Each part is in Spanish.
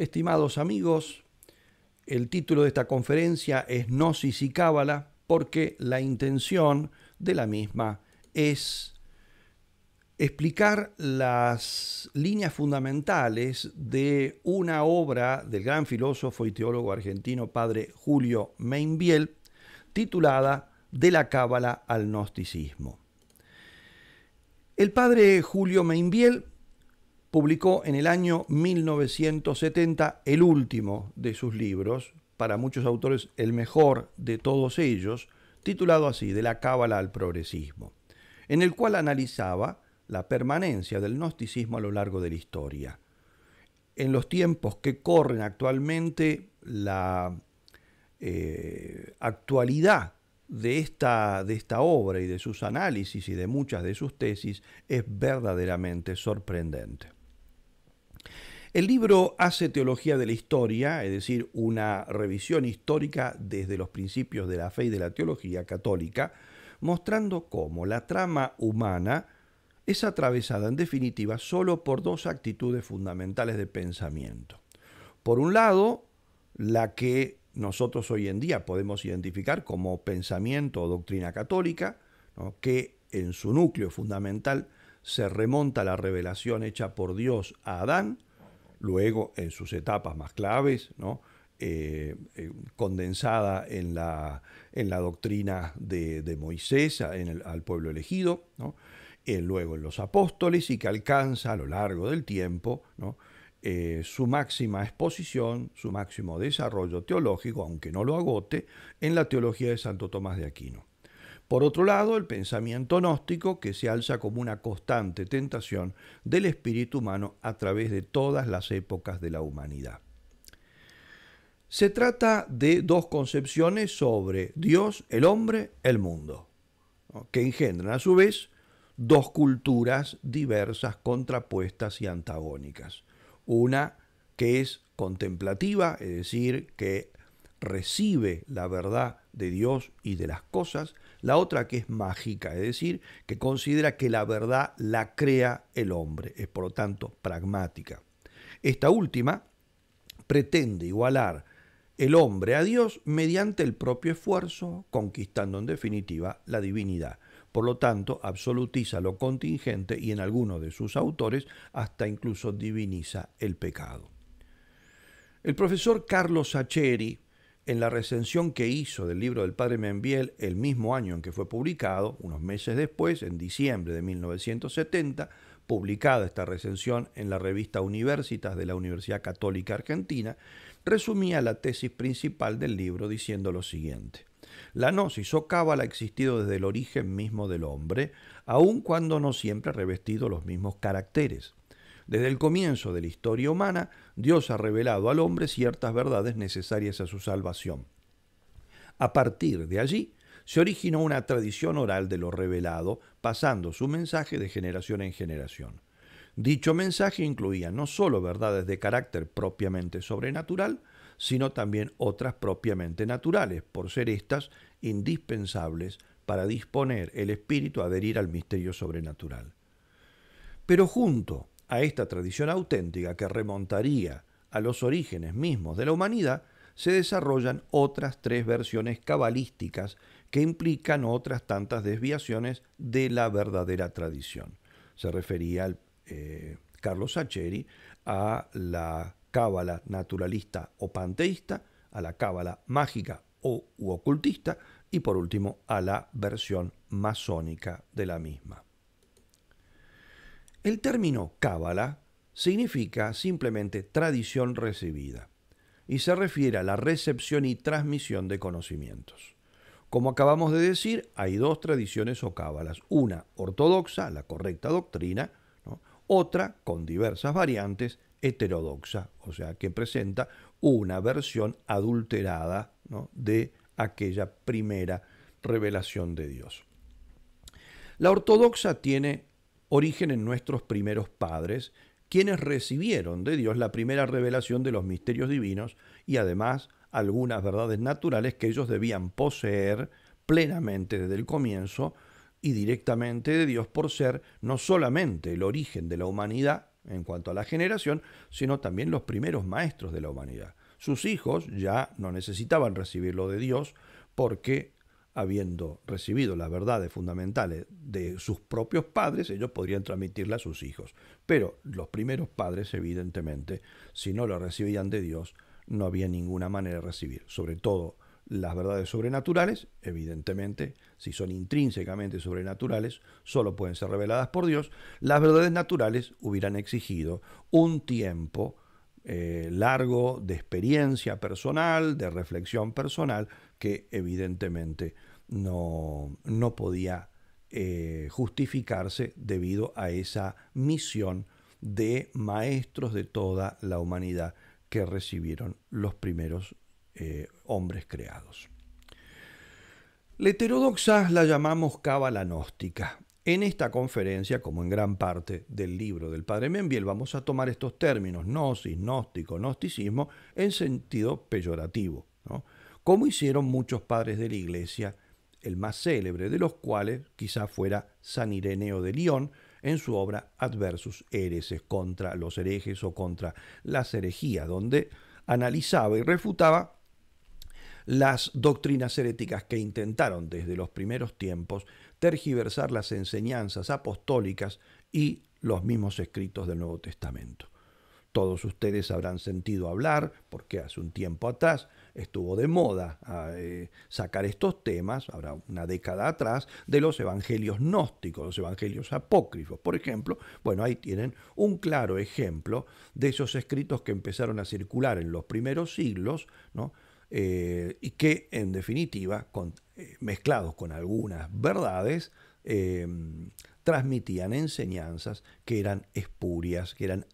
Estimados amigos, el título de esta conferencia es Gnosis y Cábala porque la intención de la misma es explicar las líneas fundamentales de una obra del gran filósofo y teólogo argentino padre Julio Meinbiel titulada De la Cábala al Gnosticismo. El padre Julio Meinbiel publicó en el año 1970 el último de sus libros, para muchos autores el mejor de todos ellos, titulado así, De la Cábala al Progresismo, en el cual analizaba la permanencia del gnosticismo a lo largo de la historia. En los tiempos que corren actualmente, la eh, actualidad de de esta obra y de sus análisis y de muchas de sus tesis es verdaderamente sorprendente. El libro hace teología de la historia, es decir, una revisión histórica desde los principios de la fe y de la teología católica, mostrando cómo la trama humana es atravesada en definitiva solo por dos actitudes fundamentales de pensamiento. Por un lado, la que nosotros hoy en día podemos identificar como pensamiento o doctrina católica, que en su núcleo fundamental se remonta a la revelación hecha por Dios a Adán, luego en sus etapas más claves, ¿no? Eh, eh, condensada en la, en la doctrina de, Moisés al pueblo elegido, ¿no? Eh, luego en los apóstoles y que alcanza a lo largo del tiempo su máxima exposición, su máximo desarrollo teológico, aunque no lo agote, en la teología de Santo Tomás de Aquino. Por otro lado, el pensamiento gnóstico, que se alza como una constante tentación del espíritu humano a través de todas las épocas de la humanidad. Se trata de dos concepciones sobre Dios, el hombre, el mundo, que engendran a su vez dos culturas diversas, contrapuestas y antagónicas. Una que es contemplativa, es decir, que recibe la verdad de Dios y de las cosas, la otra que es mágica, es decir, que considera que la verdad la crea el hombre, es por lo tanto pragmática. Esta última pretende igualar el hombre a Dios mediante el propio esfuerzo, conquistando en definitiva la divinidad. Por lo tanto, absolutiza lo contingente y en algunos de sus autores hasta incluso diviniza el pecado. El profesor Carlos Sacheri, en la recensión que hizo del libro del padre Membiel el mismo año en que fue publicado, unos meses después, en diciembre de 1970, publicada esta recensión en la revista Universitas de la Universidad Católica Argentina, resumía la tesis principal del libro diciendo lo siguiente. La gnosis o cábala ha existido desde el origen mismo del hombre, aun cuando no siempre ha revestido los mismos caracteres. Desde el comienzo de la historia humana, Dios ha revelado al hombre ciertas verdades necesarias a su salvación. A partir de allí, se originó una tradición oral de lo revelado, pasando su mensaje de generación en generación. Dicho mensaje incluía no solo verdades de carácter propiamente sobrenatural, sino también otras propiamente naturales, por ser éstas indispensables para disponer el espíritu a adherir al misterio sobrenatural. Pero junto a esta tradición auténtica que remontaría a los orígenes mismos de la humanidad, se desarrollan otras tres versiones cabalísticas que implican otras tantas desviaciones de la verdadera tradición. Se refería eh, Carlos Sacheri a la cábala naturalista o panteísta, a la cábala mágica o u ocultista y por último a la versión masónica de la misma. El término cábala significa simplemente tradición recibida y se refiere a la recepción y transmisión de conocimientos. Como acabamos de decir, hay dos tradiciones o cábalas, una ortodoxa, la correcta doctrina, otra con diversas variantes, heterodoxa, o sea, que presenta una versión adulterada de aquella primera revelación de Dios. La ortodoxa tiene origen en nuestros primeros padres, quienes recibieron de Dios la primera revelación de los misterios divinos y además algunas verdades naturales que ellos debían poseer plenamente desde el comienzo y directamente de Dios por ser no solamente el origen de la humanidad en cuanto a la generación, sino también los primeros maestros de la humanidad. Sus hijos ya no necesitaban recibirlo de Dios porque habiendo recibido las verdades fundamentales de sus propios padres, ellos podrían transmitirlas a sus hijos. Pero los primeros padres, evidentemente, si no lo recibían de Dios, no había ninguna manera de recibir, sobre todo las verdades sobrenaturales, evidentemente, si son intrínsecamente sobrenaturales, solo pueden ser reveladas por Dios, las verdades naturales hubieran exigido un tiempo eh, largo de experiencia personal, de reflexión personal, que evidentemente no, podía eh, justificarse debido a esa misión de maestros de toda la humanidad que recibieron los primeros eh, hombres creados. La heterodoxa la llamamos cábala gnóstica. En esta conferencia, como en gran parte del libro del padre Membiel, vamos a tomar estos términos, gnosis, gnóstico, gnosticismo, en sentido peyorativo, como hicieron muchos padres de la iglesia el más célebre de los cuales quizá fuera San Ireneo de León en su obra Adversus Hereses contra los herejes o contra las herejías, donde analizaba y refutaba las doctrinas heréticas que intentaron desde los primeros tiempos tergiversar las enseñanzas apostólicas y los mismos escritos del Nuevo Testamento. Todos ustedes habrán sentido hablar, porque hace un tiempo atrás estuvo de moda eh, sacar estos temas, habrá una década atrás, de los evangelios gnósticos, los evangelios apócrifos, por ejemplo. Bueno, ahí tienen un claro ejemplo de esos escritos que empezaron a circular en los primeros siglos, eh, y que en definitiva, con, eh, mezclados con algunas verdades, em, transmitían enseñanzas que eran espurias, que eran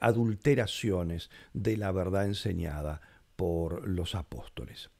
adulteraciones de la verdad enseñada por los apóstoles.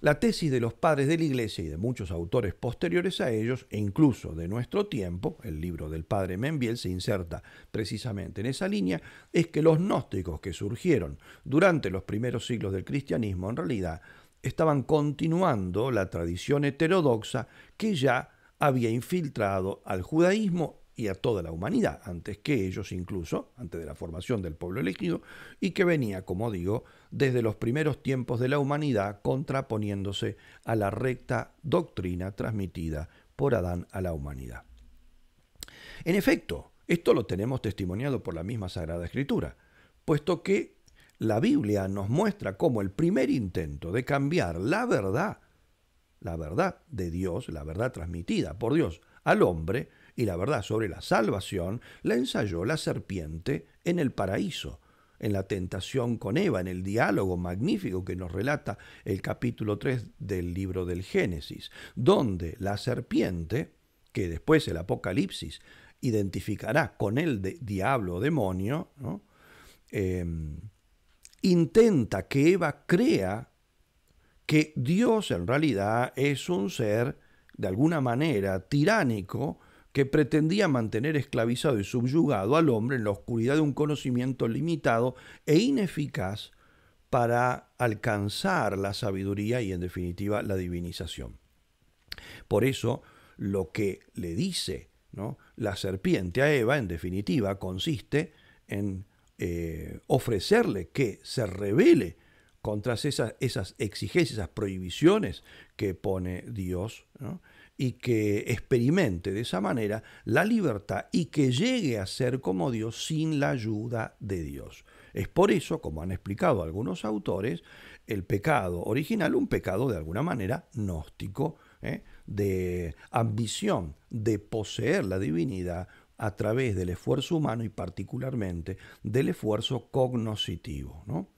La tesis de los padres de la Iglesia y de muchos autores posteriores a ellos, e incluso de nuestro tiempo, el libro del padre Membiel se inserta precisamente en esa línea, es que los gnósticos que surgieron durante los primeros siglos del cristianismo en realidad estaban continuando la tradición heterodoxa que ya había infiltrado al judaísmo y a toda la humanidad, antes que ellos incluso, antes de la formación del pueblo elegido, y que venía, como digo, desde los primeros tiempos de la humanidad contraponiéndose a la recta doctrina transmitida por Adán a la humanidad. En efecto, esto lo tenemos testimoniado por la misma Sagrada Escritura, puesto que la Biblia nos muestra cómo el primer intento de cambiar la verdad, la verdad de Dios, la verdad transmitida por Dios al hombre y la verdad sobre la salvación, la ensayó la serpiente en el paraíso, en la tentación con Eva, en el diálogo magnífico que nos relata el capítulo 3 del libro del Génesis, donde la serpiente, que después el Apocalipsis identificará con el diablo o demonio, em, intenta que Eva crea que Dios en realidad es un ser de alguna manera tiránico que pretendía mantener esclavizado y subyugado al hombre en la oscuridad de un conocimiento limitado e ineficaz para alcanzar la sabiduría y en definitiva la divinización. Por eso lo que le dice la serpiente a Eva en definitiva consiste en eh, ofrecerle que se revele contra esas, esas exigencias, esas prohibiciones que pone Dios y que experimente de esa manera la libertad y que llegue a ser como Dios sin la ayuda de Dios. Es por eso, como han explicado algunos autores, el pecado original, un pecado de alguna manera gnóstico, ¿eh? de ambición de poseer la divinidad a través del esfuerzo humano y particularmente del esfuerzo cognoscitivo. ¿no?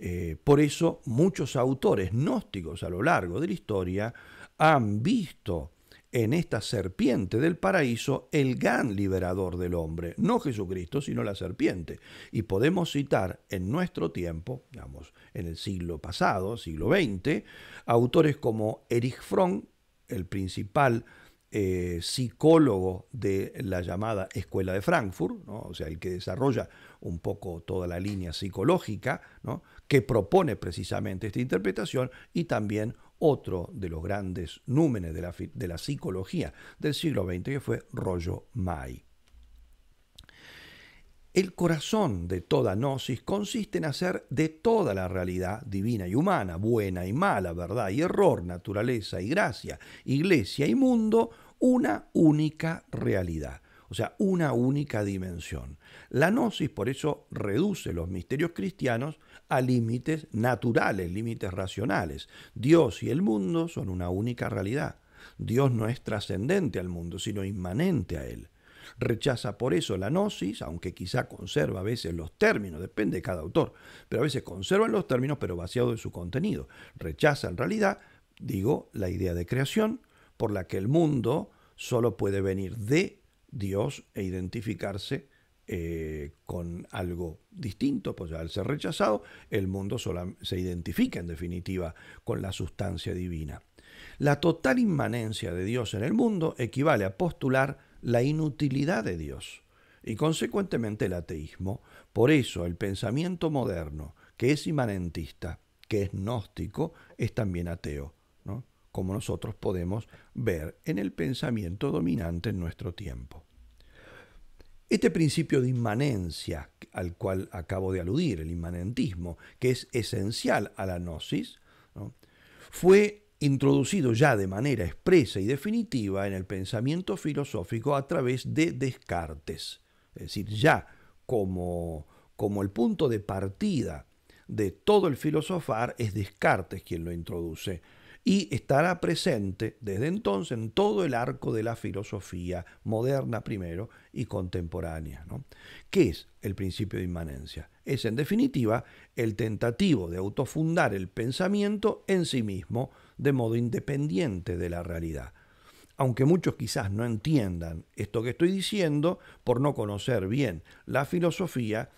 Eh, por eso muchos autores gnósticos a lo largo de la historia han visto en esta serpiente del paraíso el gran liberador del hombre, no Jesucristo, sino la serpiente. Y podemos citar en nuestro tiempo, digamos, en el siglo pasado, siglo XX, autores como Erich Fromm, el principal eh, psicólogo de la llamada Escuela de Frankfurt, o sea, el que desarrolla un poco toda la línea psicológica, que propone precisamente esta interpretación, y también otro de los grandes númenes de la, psicología del siglo XX, que fue Rollo May. El corazón de toda gnosis consiste en hacer de toda la realidad divina y humana, buena y mala, verdad y error, naturaleza y gracia, iglesia y mundo, una única realidad o sea, una única dimensión. La gnosis, por eso, reduce los misterios cristianos a límites naturales, límites racionales. Dios y el mundo son una única realidad. Dios no es trascendente al mundo, sino inmanente a él. Rechaza por eso la gnosis, aunque quizá conserva a veces los términos, depende de cada autor, pero a veces conservan los términos pero vaciado de su contenido. Rechaza en realidad, digo, la idea de creación por la que el mundo solo puede venir de Dios e identificarse eh, con algo distinto, pues al ser rechazado, el mundo se identifica en definitiva con la sustancia divina. La total inmanencia de Dios en el mundo equivale a postular la inutilidad de Dios y consecuentemente el ateísmo. Por eso el pensamiento moderno, que es inmanentista, que es gnóstico, es también ateo. ¿no? como nosotros podemos ver en el pensamiento dominante en nuestro tiempo. Este principio de inmanencia al cual acabo de aludir, el inmanentismo, que es esencial a la gnosis, fue introducido ya de manera expresa y definitiva en el pensamiento filosófico a través de Descartes. Es decir, ya como, como el punto de partida de todo el filosofar es Descartes quien lo introduce y estará presente desde entonces en todo el arco de la filosofía moderna primero y contemporánea. ¿no? ¿Qué es el principio de inmanencia? Es en definitiva el tentativo de autofundar el pensamiento en sí mismo de modo independiente de la realidad aunque muchos quizás no entiendan esto que estoy diciendo por no conocer bien la filosofía,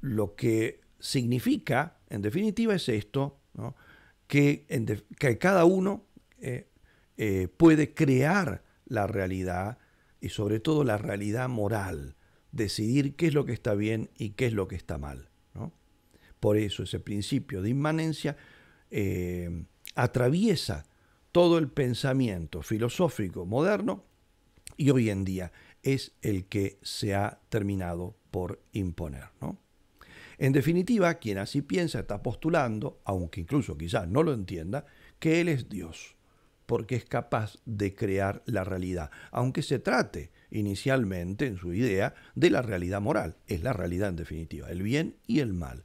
lo que significa, en definitiva, es esto, ¿no? que, cada uno eh, eh, puede crear la realidad y sobre todo la realidad moral, decidir qué es lo que está bien y qué es lo que está mal. Por eso ese principio de inmanencia eh, atraviesa todo el pensamiento filosófico moderno y hoy en día es el que se ha terminado por imponer. ¿no? En definitiva, quien así piensa está postulando, aunque incluso quizás no lo entienda, que Él es Dios, porque es capaz de crear la realidad, aunque se trate inicialmente en su idea de la realidad moral, es la realidad en definitiva, el bien y el mal,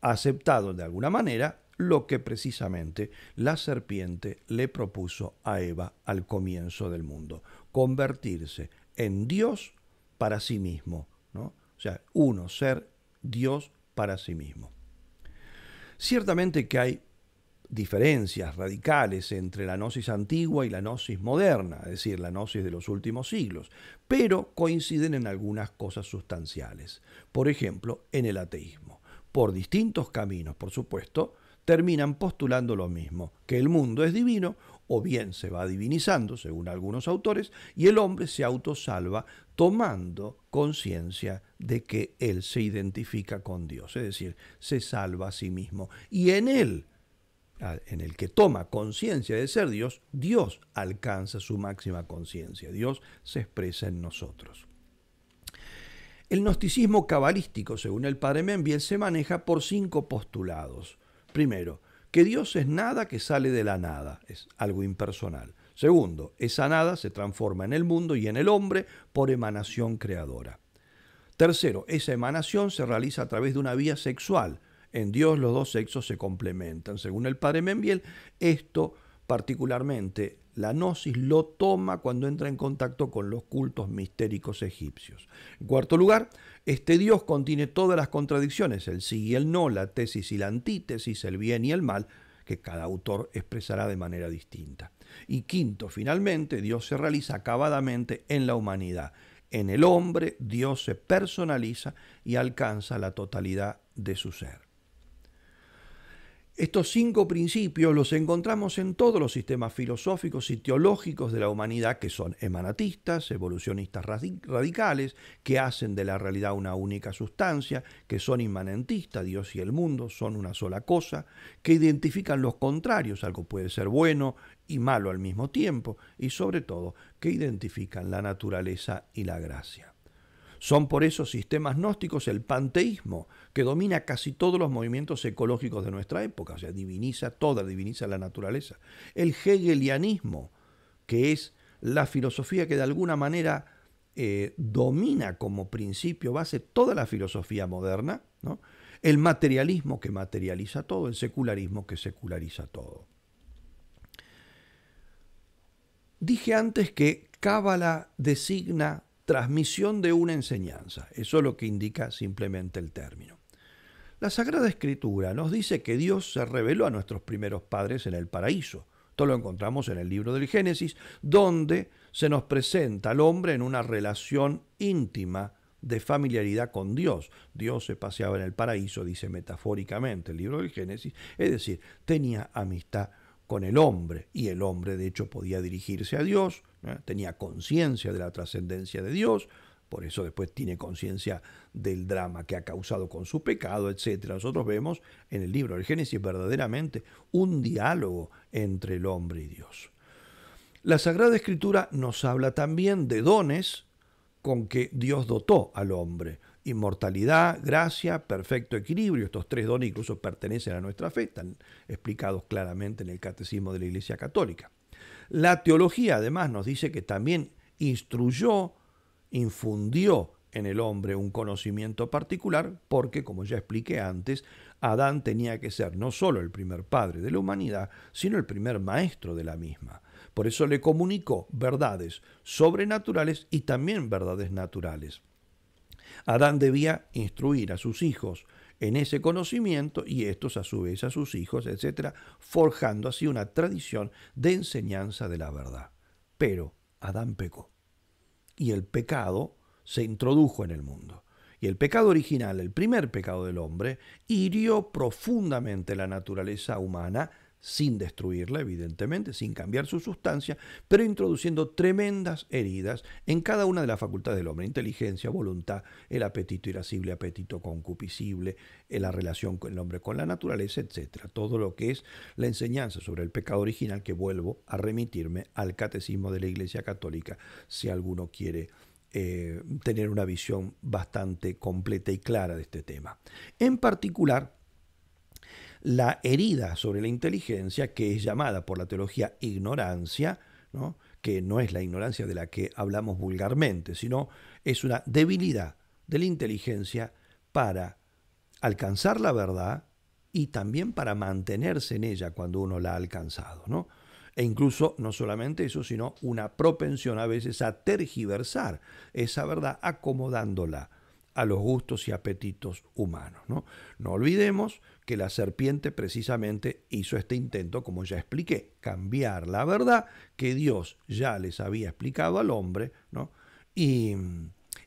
aceptado de alguna manera lo que precisamente la serpiente le propuso a Eva al comienzo del mundo, convertirse en Dios para sí mismo, ¿no? O sea, uno ser Dios para sí mismo. Ciertamente que hay diferencias radicales entre la gnosis antigua y la gnosis moderna, es decir, la gnosis de los últimos siglos, pero coinciden en algunas cosas sustanciales, por ejemplo, en el ateísmo. Por distintos caminos, por supuesto, terminan postulando lo mismo, que el mundo es divino o bien se va divinizando, según algunos autores, y el hombre se autosalva tomando conciencia de que él se identifica con Dios, es decir, se salva a sí mismo. Y en él, en el que toma conciencia de ser Dios, Dios alcanza su máxima conciencia, Dios se expresa en nosotros. El gnosticismo cabalístico, según el padre Membiel, se maneja por cinco postulados. Primero, que Dios es nada que sale de la nada, es algo impersonal. Segundo, esa nada se transforma en el mundo y en el hombre por emanación creadora. Tercero, esa emanación se realiza a través de una vía sexual. En Dios los dos sexos se complementan. Según el padre Membiel, esto particularmente la gnosis lo toma cuando entra en contacto con los cultos mistéricos egipcios. En cuarto lugar, este Dios contiene todas las contradicciones, el sí y el no, la tesis y la antítesis, el bien y el mal, que cada autor expresará de manera distinta. Y quinto, finalmente, Dios se realiza acabadamente en la humanidad. En el hombre, Dios se personaliza y alcanza la totalidad de su ser. Estos cinco principios los encontramos en todos los sistemas filosóficos y teológicos de la humanidad que son emanatistas, evolucionistas radicales, que hacen de la realidad una única sustancia, que son inmanentistas, Dios y el mundo son una sola cosa, que identifican los contrarios, algo puede ser bueno y malo al mismo tiempo, y sobre todo que identifican la naturaleza y la gracia. Son por esos sistemas gnósticos el panteísmo, que domina casi todos los movimientos ecológicos de nuestra época, o sea, diviniza toda, diviniza la naturaleza. El hegelianismo, que es la filosofía que de alguna manera eh, domina como principio base toda la filosofía moderna, el materialismo que materializa todo, el secularismo que seculariza todo. Dije antes que Cábala designa transmisión de una enseñanza. Eso es lo que indica simplemente el término. La Sagrada Escritura nos dice que Dios se reveló a nuestros primeros padres en el paraíso. Esto lo encontramos en el libro del Génesis, donde se nos presenta al hombre en una relación íntima de familiaridad con Dios. Dios se paseaba en el paraíso, dice metafóricamente el libro del Génesis, es decir, tenía amistad con el hombre y el hombre de hecho podía dirigirse a Dios, ¿eh? Tenía conciencia de la trascendencia de Dios, por eso después tiene conciencia del drama que ha causado con su pecado, etc. Nosotros vemos en el libro del Génesis verdaderamente un diálogo entre el hombre y Dios. La Sagrada Escritura nos habla también de dones con que Dios dotó al hombre. Inmortalidad, gracia, perfecto equilibrio. Estos tres dones incluso pertenecen a nuestra fe, están explicados claramente en el Catecismo de la Iglesia Católica. La teología además nos dice que también instruyó, infundió en el hombre un conocimiento particular, porque, como ya expliqué antes, Adán tenía que ser no solo el primer padre de la humanidad, sino el primer maestro de la misma. Por eso le comunicó verdades sobrenaturales y también verdades naturales. Adán debía instruir a sus hijos en ese conocimiento y estos a su vez a sus hijos, etc., forjando así una tradición de enseñanza de la verdad. Pero Adán pecó y el pecado se introdujo en el mundo. Y el pecado original, el primer pecado del hombre, hirió profundamente la naturaleza humana sin destruirla, evidentemente, sin cambiar su sustancia, pero introduciendo tremendas heridas en cada una de las facultades del hombre, inteligencia, voluntad, el apetito irascible, apetito concupiscible, eh, la relación el hombre con la naturaleza, etc. Todo lo que es la enseñanza sobre el pecado original que vuelvo a remitirme al catecismo de la Iglesia Católica, si alguno quiere eh, tener una visión bastante completa y clara de este tema. En particular, la herida sobre la inteligencia, que es llamada por la teología ignorancia, que no es la ignorancia de la que hablamos vulgarmente, sino es una debilidad de la inteligencia para alcanzar la verdad y también para mantenerse en ella cuando uno la ha alcanzado. ¿no? E incluso no solamente eso, sino una propensión a veces a tergiversar esa verdad acomodándola a los gustos y apetitos humanos. ¿no? no olvidemos que la serpiente precisamente hizo este intento, como ya expliqué, cambiar la verdad que Dios ya les había explicado al hombre, ¿no? y,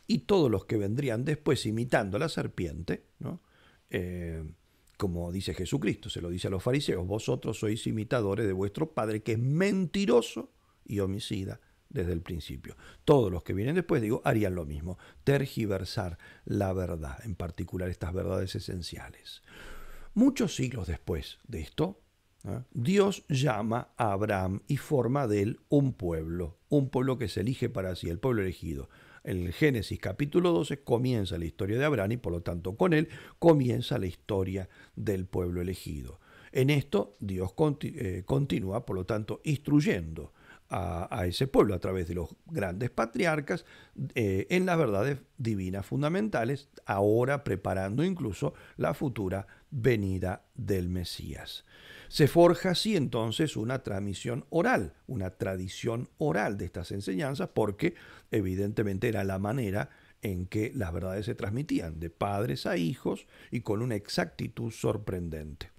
y todos los que vendrían después imitando a la serpiente, ¿no? Eh, como dice Jesucristo, se lo dice a los fariseos, vosotros sois imitadores de vuestro Padre que es mentiroso y homicida desde el principio. Todos los que vienen después, digo, harían lo mismo, tergiversar la verdad, en particular estas verdades esenciales. Muchos siglos después de esto, ¿eh? Dios llama a Abraham y forma de él un pueblo, un pueblo que se elige para sí, el pueblo elegido. En El Génesis capítulo 12 comienza la historia de Abraham y por lo tanto con él comienza la historia del pueblo elegido. En esto Dios eh, continúa, por lo tanto, instruyendo a, ese pueblo a través de los grandes patriarcas eh, en las verdades divinas fundamentales, ahora preparando incluso la futura venida del Mesías. Se forja así entonces una transmisión oral, una tradición oral de estas enseñanzas, porque evidentemente era la manera en que las verdades se transmitían de padres a hijos y con una exactitud sorprendente.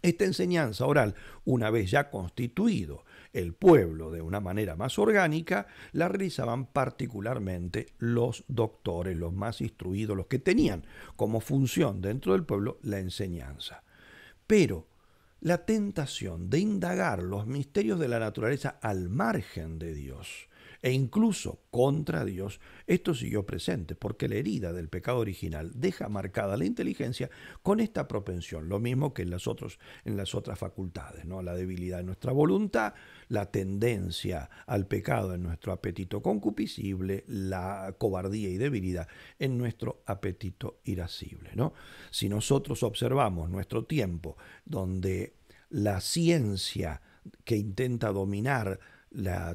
Esta enseñanza oral, una vez ya constituido el pueblo de una manera más orgánica, la realizaban particularmente los doctores, los más instruidos, los que tenían como función dentro del pueblo la enseñanza. Pero la tentación de indagar los misterios de la naturaleza al margen de Dios, e incluso contra Dios, esto siguió presente porque la herida del pecado original deja marcada la inteligencia con esta propensión, lo mismo que en las, otros, en las otras facultades, ¿no? la debilidad de nuestra voluntad, la tendencia al pecado en nuestro apetito concupiscible, la cobardía y debilidad en nuestro apetito irascible. ¿no? Si nosotros observamos nuestro tiempo donde la ciencia que intenta dominar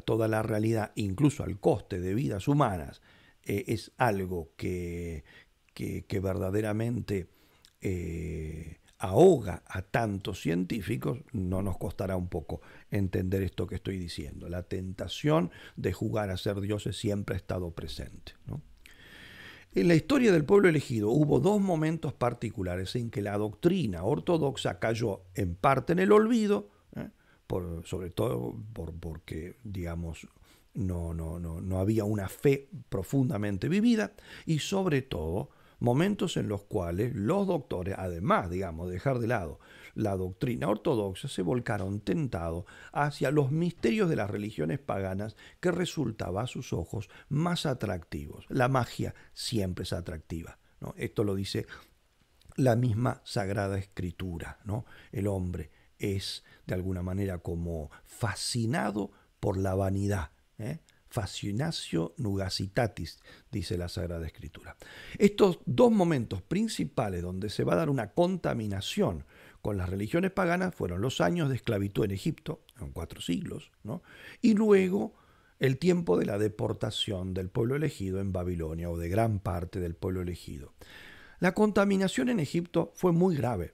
toda la realidad, incluso al coste de vidas humanas, eh, es algo que, verdaderamente eh, ahoga a tantos científicos, no nos costará un poco entender esto que estoy diciendo. La tentación de jugar a ser dioses siempre ha estado presente. En la historia del pueblo elegido hubo dos momentos particulares en que la doctrina ortodoxa cayó en parte en el olvido sobre todo porque, digamos, no, no, no, no había una fe profundamente vivida y sobre todo momentos en los cuales los doctores, además, digamos, dejar de lado la doctrina ortodoxa, se volcaron tentados hacia los misterios de las religiones paganas que resultaba a sus ojos más atractivos. La magia siempre es atractiva. ¿no? Esto lo dice la misma Sagrada Escritura, ¿no? El hombre es de alguna manera como fascinado por la vanidad. ¿eh? Fascinatio nugacitatis, dice la Sagrada Escritura. Estos dos momentos principales donde se va a dar una contaminación con las religiones paganas fueron los años de esclavitud en Egipto, en cuatro siglos, y luego el tiempo de la deportación del pueblo elegido en Babilonia o de gran parte del pueblo elegido. La contaminación en Egipto fue muy grave,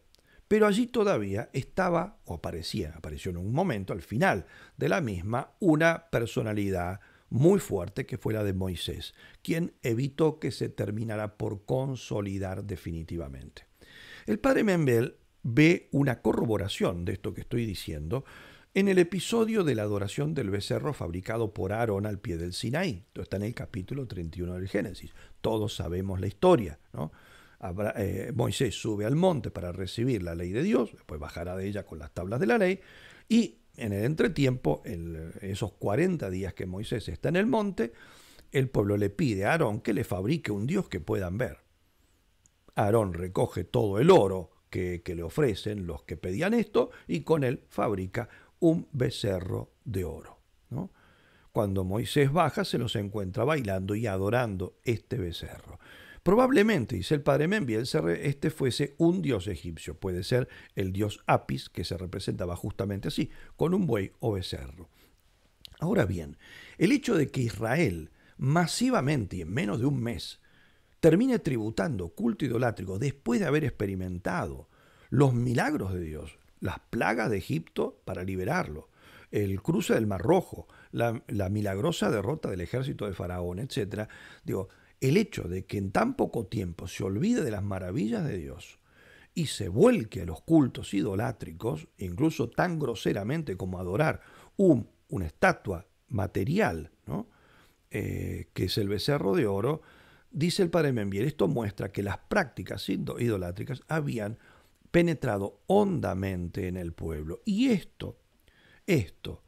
pero allí todavía estaba, o aparecía, apareció en un momento, al final de la misma, una personalidad muy fuerte que fue la de Moisés, quien evitó que se terminara por consolidar definitivamente. El padre Membel ve una corroboración de esto que estoy diciendo en el episodio de la adoración del becerro fabricado por Aarón al pie del Sinaí. Esto está en el capítulo 31 del Génesis. Todos sabemos la historia, ¿no? Eh, Moisés sube al monte para recibir la ley de Dios, después bajará de ella con las tablas de la ley, y en el entretiempo, en esos 40 días que Moisés está en el monte, el pueblo le pide a Aarón que le fabrique un Dios que puedan ver. Aarón recoge todo el oro que, le ofrecen los que pedían esto y con él fabrica un becerro de oro. Cuando Moisés baja se los encuentra bailando y adorando este becerro. Probablemente, dice el padre Membiel, este fuese un dios egipcio, puede ser el dios Apis, que se representaba justamente así, con un buey o becerro. Ahora bien, el hecho de que Israel masivamente y en menos de un mes termine tributando culto idolátrico después de haber experimentado los milagros de Dios, las plagas de Egipto para liberarlo, el cruce del Mar Rojo, la, milagrosa derrota del ejército de Faraón, etc. Digo, el hecho de que en tan poco tiempo se olvide de las maravillas de Dios y se vuelque a los cultos idolátricos, incluso tan groseramente como adorar un, una estatua material, eh, que es el becerro de oro, dice el padre Membier, esto muestra que las prácticas idolátricas habían penetrado hondamente en el pueblo. Y esto, esto,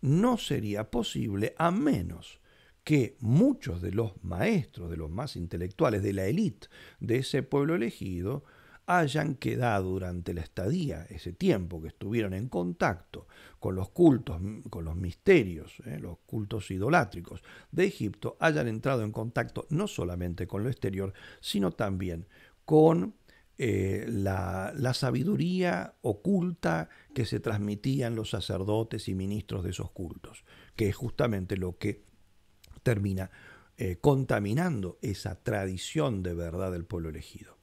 no sería posible a menos que muchos de los maestros, de los más intelectuales, de la élite de ese pueblo elegido, hayan quedado durante la estadía, ese tiempo que estuvieron en contacto con los cultos, con los misterios, eh, los cultos idolátricos de Egipto, hayan entrado en contacto no solamente con lo exterior, sino también con eh, la, sabiduría oculta que se transmitían los sacerdotes y ministros de esos cultos, que es justamente lo que termina eh, contaminando esa tradición de verdad del pueblo elegido.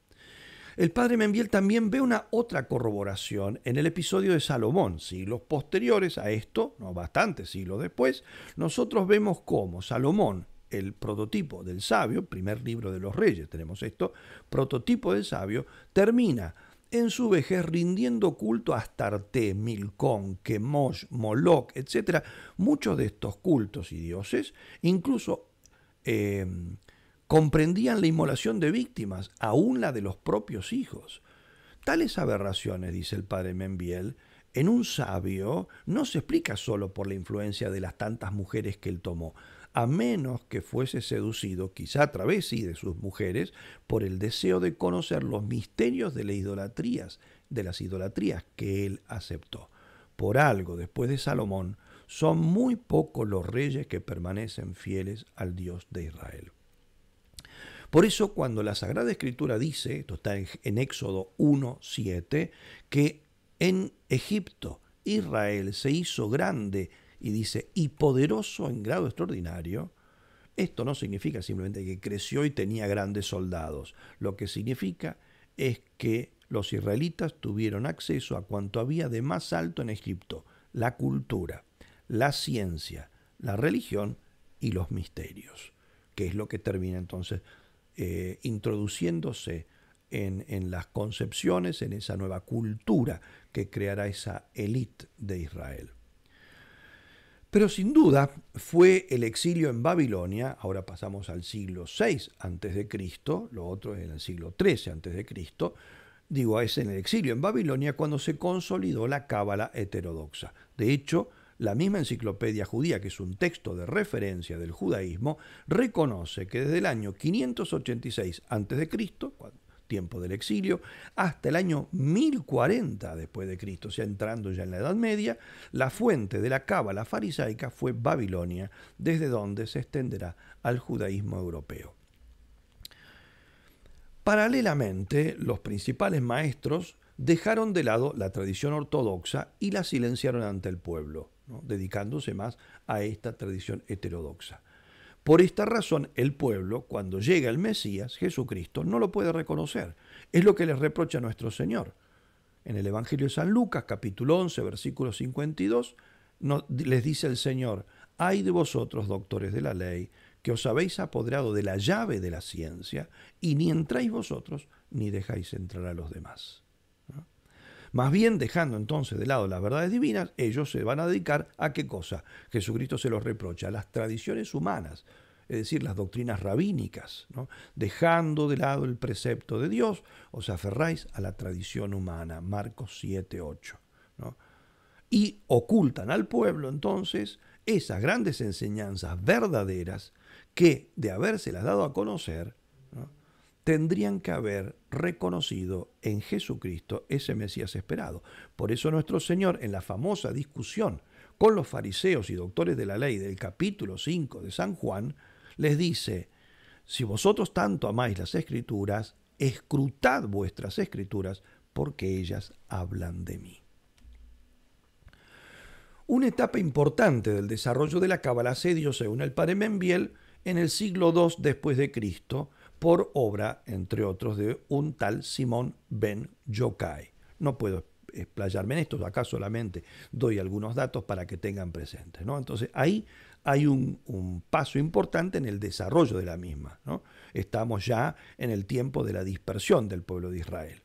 El padre Membiel también ve una otra corroboración en el episodio de Salomón. Siglos posteriores a esto, no bastantes siglos después, nosotros vemos cómo Salomón, el prototipo del sabio, primer libro de los reyes tenemos esto, prototipo del sabio, termina en su vejez rindiendo culto a Astarte, Milcón, Kemosh, Moloch, etc. Muchos de estos cultos y dioses incluso em, comprendían la inmolación de víctimas, aún la de los propios hijos. Tales aberraciones, dice el padre Membiel, en un sabio no se explica solo por la influencia de las tantas mujeres que él tomó, a menos que fuese seducido, quizá a través sí, de sus mujeres, por el deseo de conocer los misterios de las idolatrías, de las idolatrías que él aceptó. Por algo, después de Salomón, son muy pocos los reyes que permanecen fieles al Dios de Israel. Por eso cuando la Sagrada Escritura dice, esto está en, en Éxodo 1.7, que en Egipto Israel se hizo grande y dice, y poderoso en grado extraordinario, esto no significa simplemente que creció y tenía grandes soldados. Lo que significa es que los israelitas tuvieron acceso a cuanto había de más alto en Egipto, la cultura, la ciencia, la religión y los misterios, que es lo que termina entonces eh, introduciéndose en, las concepciones, en esa nueva cultura que creará esa élite de Israel. Pero sin duda fue el exilio en Babilonia, ahora pasamos al siglo VI a.C., lo otro es en el siglo XIII a.C., digo, es en el exilio en Babilonia cuando se consolidó la Cábala heterodoxa. De hecho, la misma enciclopedia judía, que es un texto de referencia del judaísmo, reconoce que desde el año 586 a.C., tiempo del exilio, hasta el año 1040 después de Cristo, o sea, entrando ya en la Edad Media, la fuente de la cábala farisaica fue Babilonia, desde donde se extenderá al judaísmo europeo. Paralelamente, los principales maestros dejaron de lado la tradición ortodoxa y la silenciaron ante el pueblo, dedicándose más a esta tradición heterodoxa. Por esta razón, el pueblo, cuando llega el Mesías, Jesucristo, no lo puede reconocer. Es lo que les reprocha nuestro Señor. En el Evangelio de San Lucas, capítulo 11, versículo 52, les dice el Señor, Hay de vosotros, doctores de la ley, que os habéis apoderado de la llave de la ciencia, y ni entráis vosotros, ni dejáis entrar a los demás. Más bien dejando entonces de lado las verdades divinas, ellos se van a dedicar a qué cosa? Jesucristo se los reprocha, a las tradiciones humanas, es decir, las doctrinas rabínicas, dejando de lado el precepto de Dios, os aferráis a la tradición humana, Marcos 7, 8. Y ocultan al pueblo entonces esas grandes enseñanzas verdaderas que, de las dado a conocer, tendrían que haber reconocido en Jesucristo ese Mesías esperado. Por eso nuestro Señor, en la famosa discusión con los fariseos y doctores de la ley del capítulo 5 de San Juan, les dice, si vosotros tanto amáis las escrituras, escrutad vuestras escrituras, porque ellas hablan de mí. Una etapa importante del desarrollo de la Cábala se dio, según el padre Membiel, en el siglo II después de Cristo, por obra, entre otros, de un tal Simón Ben Yokai. No puedo explayarme en esto, acá solamente doy algunos datos para que tengan presentes. ¿no? Entonces ahí hay un, paso importante en el desarrollo de la misma. Estamos ya en el tiempo de la dispersión del pueblo de Israel.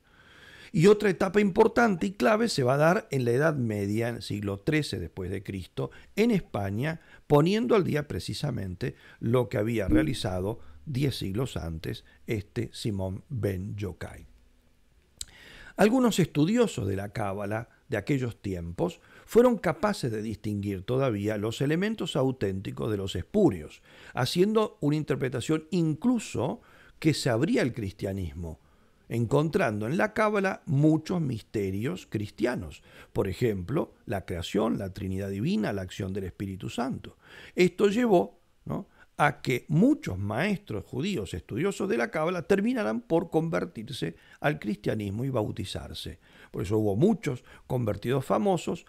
Y otra etapa importante y clave se va a dar en la Edad Media, en el siglo XIII después de Cristo, en España, poniendo al día precisamente lo que había realizado diez siglos antes, este Simón ben Yokai. Algunos estudiosos de la Cábala de aquellos tiempos fueron capaces de distinguir todavía los elementos auténticos de los espurios, haciendo una interpretación incluso que se abría el cristianismo, encontrando en la Cábala muchos misterios cristianos, por ejemplo, la creación, la Trinidad Divina, la acción del Espíritu Santo. Esto llevó ¿no? a que muchos maestros judíos estudiosos de la Cábala terminarán por convertirse al cristianismo y bautizarse. Por eso hubo muchos convertidos famosos,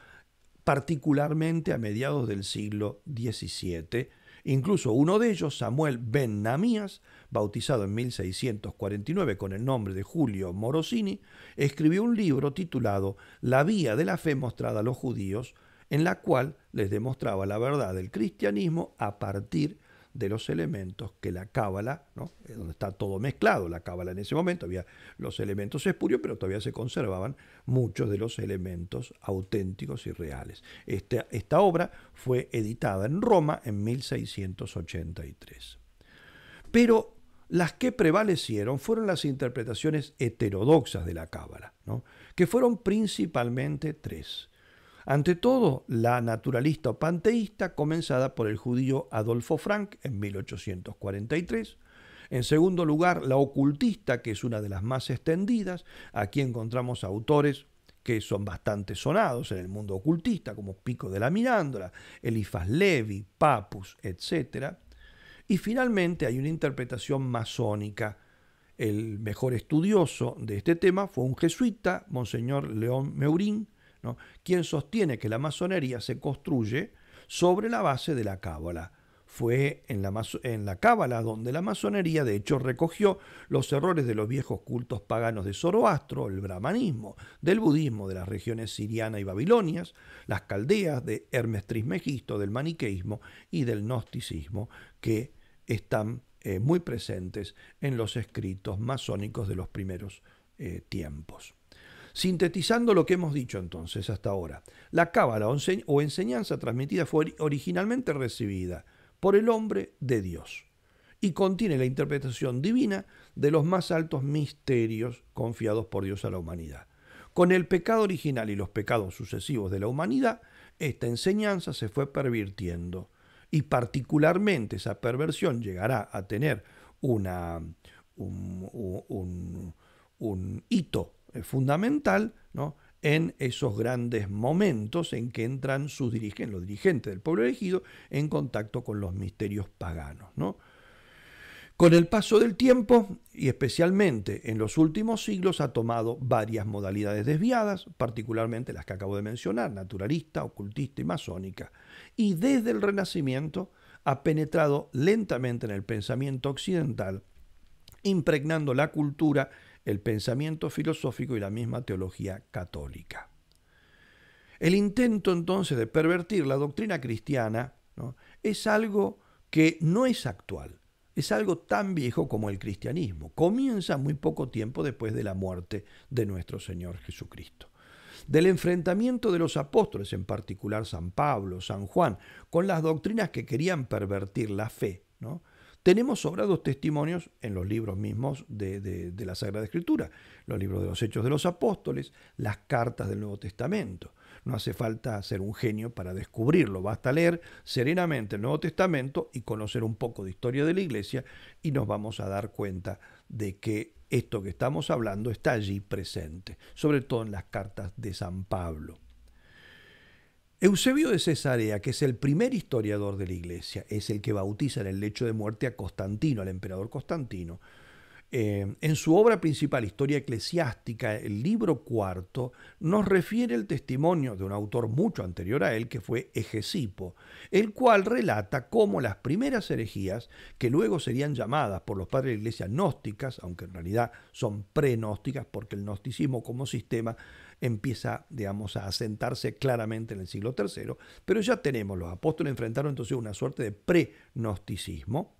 particularmente a mediados del siglo XVII. Incluso uno de ellos, Samuel Ben Namías, bautizado en 1649 con el nombre de Julio Morosini, escribió un libro titulado La vía de la fe mostrada a los judíos, en la cual les demostraba la verdad del cristianismo a partir de de los elementos que la cábala, ¿no? donde está todo mezclado, la cábala en ese momento había los elementos espurios, pero todavía se conservaban muchos de los elementos auténticos y reales. Este, esta, obra fue editada en Roma en 1683. Pero las que prevalecieron fueron las interpretaciones heterodoxas de la cábala, que fueron principalmente tres. Ante todo, la naturalista o panteísta comenzada por el judío Adolfo Frank en 1843, en segundo lugar, la ocultista, que es una de las más extendidas. Aquí encontramos autores que son bastante sonados en el mundo ocultista, como Pico de la Mirándola, Elifas Levi, Papus, etc. Y finalmente hay una interpretación masónica. El mejor estudioso de este tema fue un jesuita, Monseñor León Meurín, quien sostiene que la masonería se construye sobre la base de la cábala. Fue en la, cábala donde la masonería de hecho recogió los errores de los viejos cultos paganos de Zoroastro, el brahmanismo, del budismo de las regiones siriana y babilonias, las caldeas de Hermes Trismegisto, del maniqueísmo y del gnosticismo que están eh, muy presentes en los escritos masónicos de los primeros eh, tiempos. Sintetizando lo que hemos dicho entonces hasta ahora, la cábala o enseñanza transmitida fue originalmente recibida por el hombre de Dios y contiene la interpretación divina de los más altos misterios confiados por Dios a la humanidad. Con el pecado original y los pecados sucesivos de la humanidad, esta enseñanza se fue pervirtiendo y particularmente esa perversión llegará a tener un hito eh, fundamental ¿no? en esos grandes momentos en que entran sus dirigentes, los dirigentes del pueblo elegido, en contacto con los misterios paganos. Con el paso del tiempo, y especialmente en los últimos siglos, ha tomado varias modalidades desviadas, particularmente las que acabo de mencionar, naturalista, ocultista y masónica. Y desde el Renacimiento ha penetrado lentamente en el pensamiento occidental, impregnando la cultura el pensamiento filosófico y la misma teología católica. El intento entonces de pervertir la doctrina cristiana es algo que no es actual, es algo tan viejo como el cristianismo. Comienza muy poco tiempo después de la muerte de nuestro Señor Jesucristo. Del enfrentamiento de los apóstoles, en particular San Pablo, San Juan, con las doctrinas que querían pervertir la fe, ¿no? Tenemos sobrados testimonios en los libros mismos de, de, la Sagrada Escritura, los libros de los Hechos de los Apóstoles, las cartas del Nuevo Testamento. No hace falta ser un genio para descubrirlo, basta leer serenamente el Nuevo Testamento y conocer un poco de historia de la Iglesia y nos vamos a dar cuenta de que esto que estamos hablando está allí presente, sobre todo en las cartas de San Pablo. Eusebio de Cesarea, que es el primer historiador de la iglesia, es el que bautiza en el lecho de muerte a Constantino, al emperador Constantino. Eh, en su obra principal, Historia Eclesiástica, el libro cuarto, nos refiere el testimonio de un autor mucho anterior a él, que fue Egesipo, el cual relata cómo las primeras herejías, que luego serían llamadas por los padres de la iglesia gnósticas, aunque en realidad son prenósticas, porque el gnosticismo como sistema empieza, digamos, a asentarse claramente en el siglo III, pero ya tenemos, los apóstoles enfrentaron entonces una suerte de pre-gnosticismo,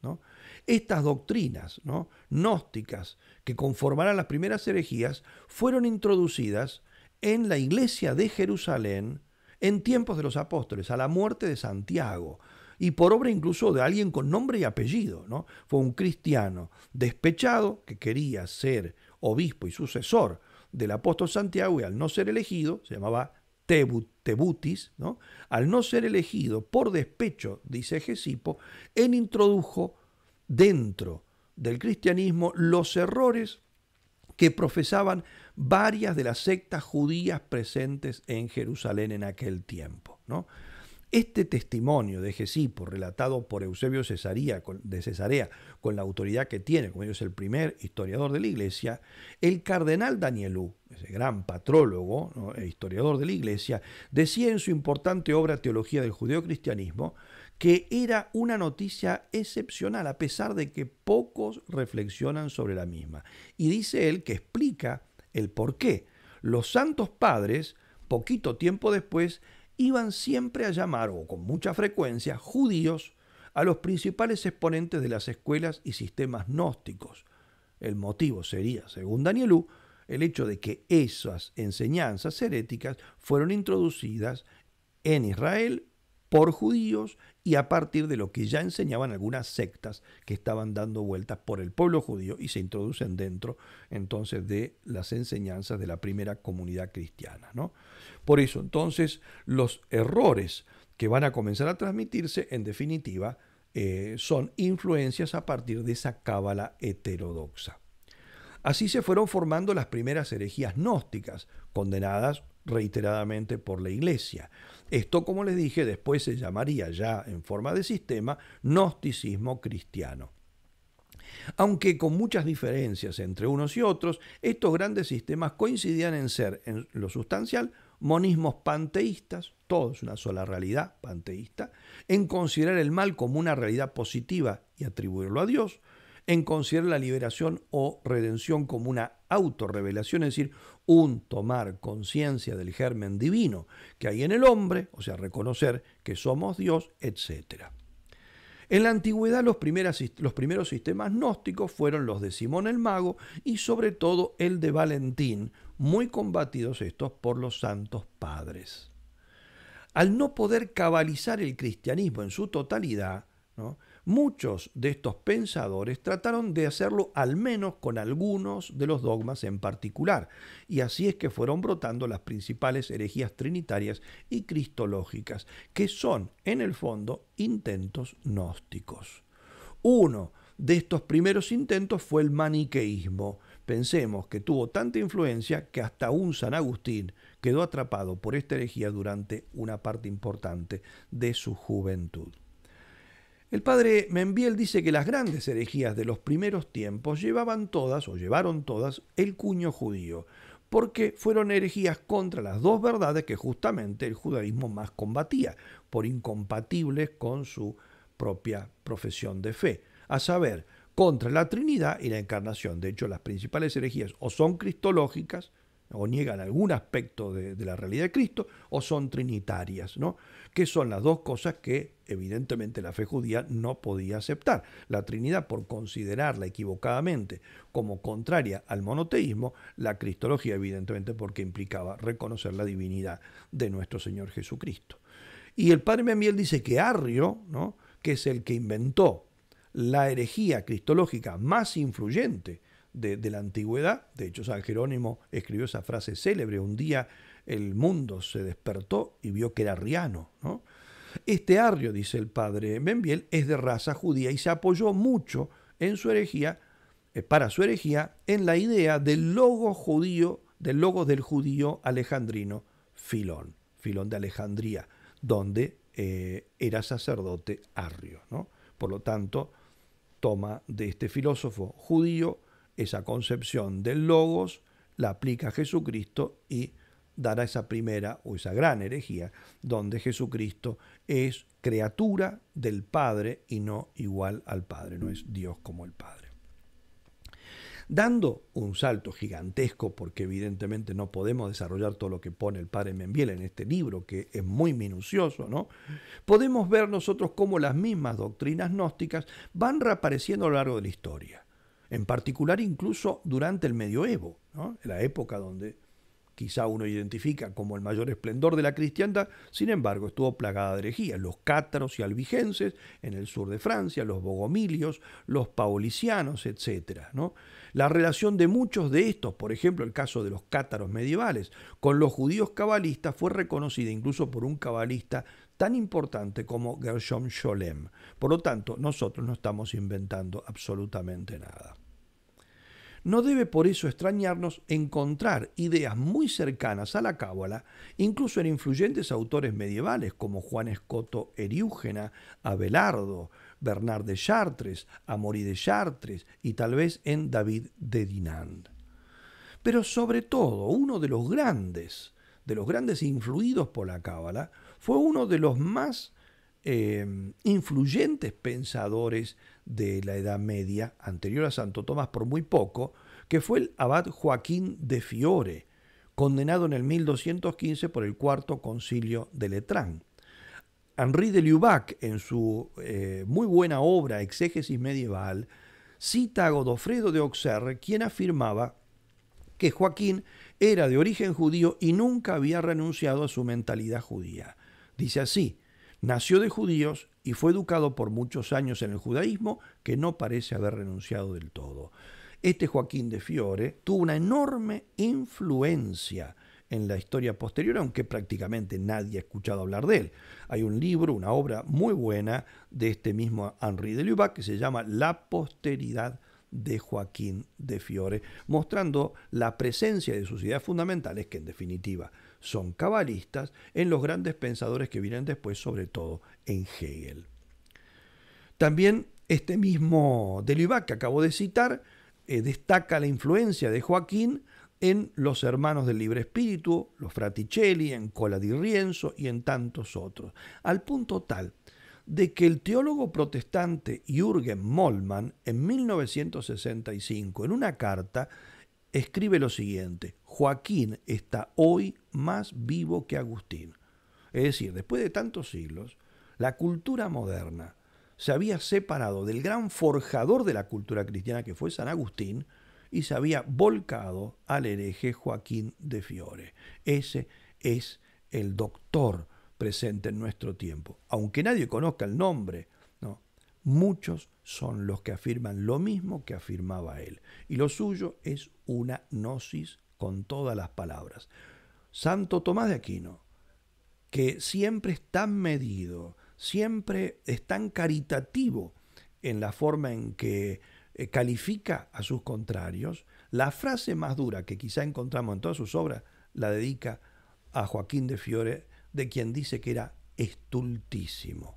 Estas doctrinas ¿no? gnósticas que conformarán las primeras herejías fueron introducidas en la iglesia de Jerusalén en tiempos de los apóstoles, a la muerte de Santiago, y por obra incluso de alguien con nombre y apellido, ¿no? Fue un cristiano despechado que quería ser obispo y sucesor del apóstol Santiago y al no ser elegido, se llamaba Tebutis, ¿no? al no ser elegido por despecho, dice Gesipo, él introdujo dentro del cristianismo los errores que profesaban varias de las sectas judías presentes en Jerusalén en aquel tiempo. ¿no? Este testimonio de Gesipo, relatado por Eusebio Cesaría, de Cesarea, con la autoridad que tiene, como es el primer historiador de la Iglesia, el cardenal Danielú, ese gran patrólogo e historiador de la Iglesia, decía en su importante obra Teología del Judeocristianismo que era una noticia excepcional, a pesar de que pocos reflexionan sobre la misma. Y dice él que explica el por qué los santos padres, poquito tiempo después, iban siempre a llamar, o con mucha frecuencia, judíos a los principales exponentes de las escuelas y sistemas gnósticos. El motivo sería, según Danielú, el hecho de que esas enseñanzas heréticas fueron introducidas en Israel por judíos y a partir de lo que ya enseñaban algunas sectas que estaban dando vueltas por el pueblo judío y se introducen dentro entonces de las enseñanzas de la primera comunidad cristiana. ¿no? Por eso entonces los errores que van a comenzar a transmitirse en definitiva eh, son influencias a partir de esa cábala heterodoxa. Así se fueron formando las primeras herejías gnósticas, condenadas reiteradamente por la Iglesia. Esto, como les dije, después se llamaría ya en forma de sistema gnosticismo cristiano. Aunque con muchas diferencias entre unos y otros, estos grandes sistemas coincidían en ser, en lo sustancial, monismos panteístas, todos una sola realidad panteísta, en considerar el mal como una realidad positiva y atribuirlo a Dios, en considerar la liberación o redención como una autorrevelación, es decir, un tomar conciencia del germen divino que hay en el hombre, o sea, reconocer que somos Dios, etc. En la antigüedad los, los primeros sistemas gnósticos fueron los de Simón el Mago y sobre todo el de Valentín, muy combatidos estos por los santos padres. Al no poder cabalizar el cristianismo en su totalidad, ¿no? Muchos de estos pensadores trataron de hacerlo al menos con algunos de los dogmas en particular, y así es que fueron brotando las principales herejías trinitarias y cristológicas, que son, en el fondo, intentos gnósticos. Uno de estos primeros intentos fue el maniqueísmo. Pensemos que tuvo tanta influencia que hasta un San Agustín quedó atrapado por esta herejía durante una parte importante de su juventud. El padre Membiel dice que las grandes herejías de los primeros tiempos llevaban todas, o llevaron todas, el cuño judío, porque fueron herejías contra las dos verdades que justamente el judaísmo más combatía, por incompatibles con su propia profesión de fe, a saber, contra la Trinidad y la encarnación. De hecho, las principales herejías o son cristológicas, o niegan algún aspecto de, la realidad de Cristo, o son trinitarias, ¿no? Que son las dos cosas que evidentemente la fe judía no podía aceptar. La Trinidad, por considerarla equivocadamente como contraria al monoteísmo, la cristología, evidentemente, porque implicaba reconocer la divinidad de nuestro Señor Jesucristo. Y el padre Memiel dice que Arrio, ¿no? que es el que inventó la herejía cristológica más influyente de, la antigüedad. De hecho, San Jerónimo escribió esa frase célebre, un día el mundo se despertó y vio que era arriano. Este arrio, dice el padre Benbiel, es de raza judía y se apoyó mucho en su herejía, eh, para su herejía, en la idea del logo judío, del logo del judío alejandrino Filón, Filón de Alejandría, donde eh, era sacerdote arrio. ¿no? Por lo tanto, toma de este filósofo judío esa concepción del logos la aplica Jesucristo y dará esa primera o esa gran herejía donde Jesucristo es criatura del Padre y no igual al Padre, no es Dios como el Padre. Dando un salto gigantesco, porque evidentemente no podemos desarrollar todo lo que pone el padre Membiel en este libro, que es muy minucioso, ¿no? Podemos ver nosotros cómo las mismas doctrinas gnósticas van reapareciendo a lo largo de la historia en particular incluso durante el medioevo, la época donde quizá uno identifica como el mayor esplendor de la cristiandad, sin embargo estuvo plagada de herejías, los cátaros y albigenses en el sur de Francia, los bogomilios, los paulicianos, etc. ¿no? La relación de muchos de estos, por ejemplo el caso de los cátaros medievales, con los judíos cabalistas fue reconocida incluso por un cabalista tan importante como Gershom Scholem. Por lo tanto, nosotros no estamos inventando absolutamente nada. No debe por eso extrañarnos encontrar ideas muy cercanas a la cábala, incluso en influyentes autores medievales como Juan Escoto Eriúgena, Abelardo, Bernard de Chartres, Amorí de Chartres y tal vez en David de Dinand. Pero sobre todo, uno de los grandes, de los grandes influidos por la cábala, fue uno de los más em, influyentes pensadores de la Edad Media, anterior a Santo Tomás por muy poco, que fue el abad Joaquín de Fiore, condenado en el 1215 por el cuarto concilio de Letrán. Henri de Lubac, en su eh, muy buena obra Exégesis medieval, cita a Godofredo de Auxerre, quien afirmaba que Joaquín era de origen judío y nunca había renunciado a su mentalidad judía. Dice así, nació de judíos y fue educado por muchos años en el judaísmo que no parece haber renunciado del todo. Este Joaquín de Fiore tuvo una enorme influencia en la historia posterior, aunque prácticamente nadie ha escuchado hablar de él. Hay un libro, una obra muy buena de este mismo Henri de Lubac que se llama La posteridad de Joaquín de Fiore, mostrando la presencia de sus ideas fundamentales que en definitiva son cabalistas en los grandes pensadores que vienen después, sobre todo en Hegel. También este mismo Delibac que acabo de citar eh, destaca la influencia de Joaquín en los hermanos del libre espíritu, los Fraticelli, en Cola Rienzo y en tantos otros, al punto tal de que el teólogo protestante Jürgen Mollmann en 1965 en una carta escribe lo siguiente, Joaquín está hoy más vivo que Agustín. Es decir, después de tantos siglos, la cultura moderna se había separado del gran forjador de la cultura cristiana que fue San Agustín y se había volcado al hereje Joaquín de Fiore. Ese es el doctor presente en nuestro tiempo. Aunque nadie conozca el nombre, ¿no? muchos son los que afirman lo mismo que afirmaba él. Y lo suyo es una gnosis con todas las palabras. Santo Tomás de Aquino, que siempre es tan medido, siempre es tan caritativo en la forma en que eh, califica a sus contrarios, la frase más dura que quizá encontramos en todas sus obras la dedica a Joaquín de Fiore, de quien dice que era estultísimo.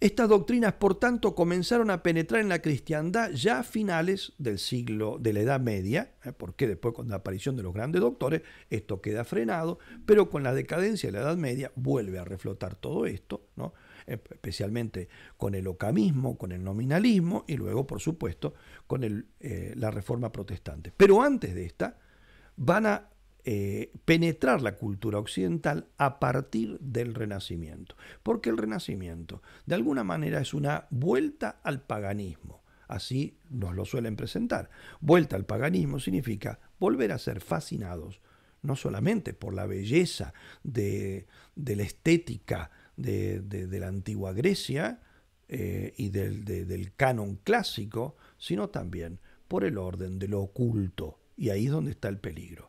Estas doctrinas, por tanto, comenzaron a penetrar en la cristiandad ya a finales del siglo de la Edad Media, ¿eh? porque después con la aparición de los grandes doctores esto queda frenado, pero con la decadencia de la Edad Media vuelve a reflotar todo esto, ¿no? especialmente con el ocamismo, con el nominalismo y luego, por supuesto, con eh, la reforma protestante. Pero antes de esta, van a eh, penetrar la cultura occidental a partir del Renacimiento. Porque el Renacimiento, de alguna manera, es una vuelta al paganismo. Así nos lo suelen presentar. Vuelta al paganismo significa volver a ser fascinados, no solamente por la belleza de, la estética de, la antigua Grecia eh, y del, del canon clásico, sino también por el orden de lo oculto. Y ahí es donde está el peligro.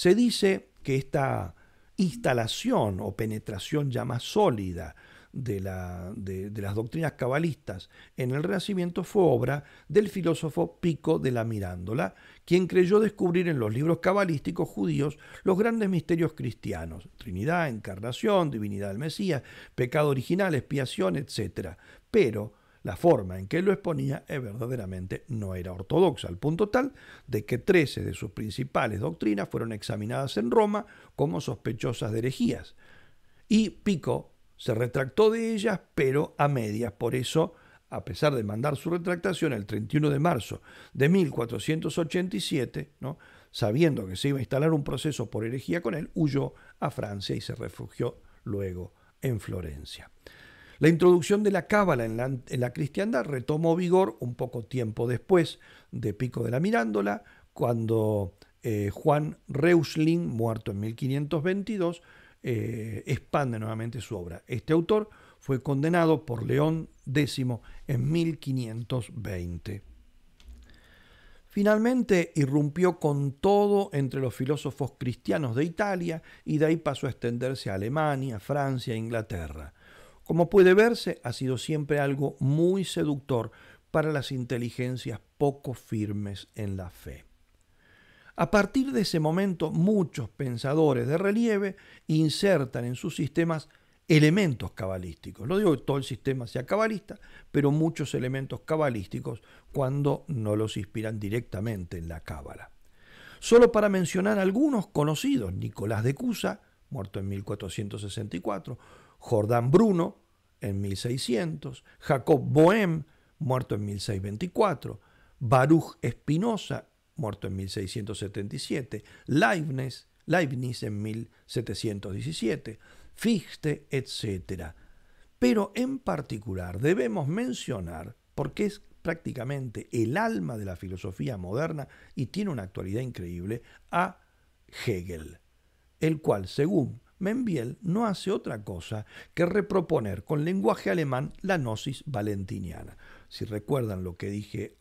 Se dice que esta instalación o penetración ya más sólida de, las doctrinas cabalistas en el Renacimiento fue obra del filósofo Pico de la Mirándola, quien creyó descubrir en los libros cabalísticos judíos los grandes misterios cristianos, Trinidad, Encarnación, Divinidad del Mesías, pecado original, expiación, etc. Pero la forma en que lo exponía verdaderamente no era ortodoxa, al punto tal de que 13 de sus principales doctrinas fueron examinadas en Roma como sospechosas de herejías. Y Pico se retractó de ellas, pero a medias. Por eso, a pesar de mandar su retractación el 31 de marzo de 1487, sabiendo que se iba a instalar un proceso por herejía con él, huyó a Francia y se refugió luego en Florencia. La introducción de la cábala en la, cristiandad retomó vigor un poco tiempo después de Pico de la Mirándola, cuando eh, Juan Reusling, muerto en 1522, eh, expande nuevamente su obra. Este autor fue condenado por León X en 1520. Finalmente irrumpió con todo entre los filósofos cristianos de Italia y de ahí pasó a extenderse a Alemania, Francia e Inglaterra. Como puede verse, ha sido siempre algo muy seductor para las inteligencias poco firmes en la fe. A partir de ese momento, muchos pensadores de relieve insertan en sus sistemas elementos cabalísticos. Lo digo que todo el sistema sea cabalista, pero muchos elementos cabalísticos cuando no los inspiran directamente en la cábala. Solo para mencionar algunos conocidos, Nicolás de Cusa, muerto en 1464, Jordán Bruno en 1600, Jacob Bohem, muerto en 1624, Baruch Espinosa, muerto en 1677, Leibniz, Leibniz en 1717, Fichte, etc. Pero en particular debemos mencionar, porque es prácticamente el alma de la filosofía moderna y tiene una actualidad increíble, a Hegel, el cual, según Membiel no hace otra cosa que reproponer con lenguaje alemán la gnosis valentiniana. Si recuerdan lo que dije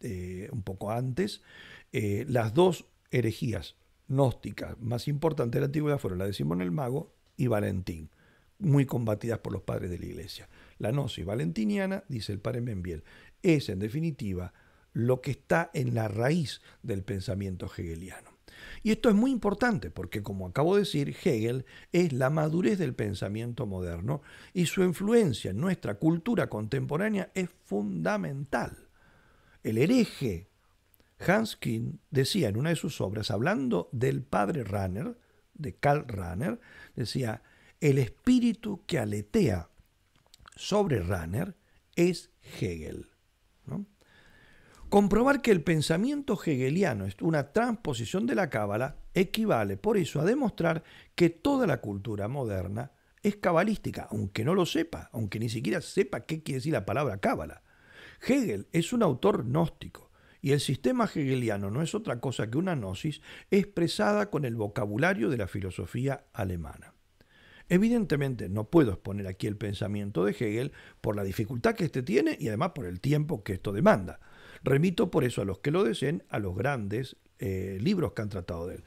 eh, un poco antes, eh, las dos herejías gnósticas más importantes de la antigüedad fueron la de Simón el Mago y Valentín, muy combatidas por los padres de la iglesia. La gnosis valentiniana, dice el padre Menviel, es en definitiva lo que está en la raíz del pensamiento hegeliano. Y esto es muy importante porque, como acabo de decir, Hegel es la madurez del pensamiento moderno y su influencia en nuestra cultura contemporánea es fundamental. El hereje Hans decía en una de sus obras, hablando del padre Runner de Karl Runner, decía, el espíritu que aletea sobre Runner es Hegel. Comprobar que el pensamiento hegeliano es una transposición de la cábala equivale por eso a demostrar que toda la cultura moderna es cabalística, aunque no lo sepa, aunque ni siquiera sepa qué quiere decir la palabra cábala. Hegel es un autor gnóstico y el sistema hegeliano no es otra cosa que una gnosis expresada con el vocabulario de la filosofía alemana. Evidentemente no puedo exponer aquí el pensamiento de Hegel por la dificultad que éste tiene y además por el tiempo que esto demanda. Remito por eso a los que lo deseen a los grandes eh, libros que han tratado de él.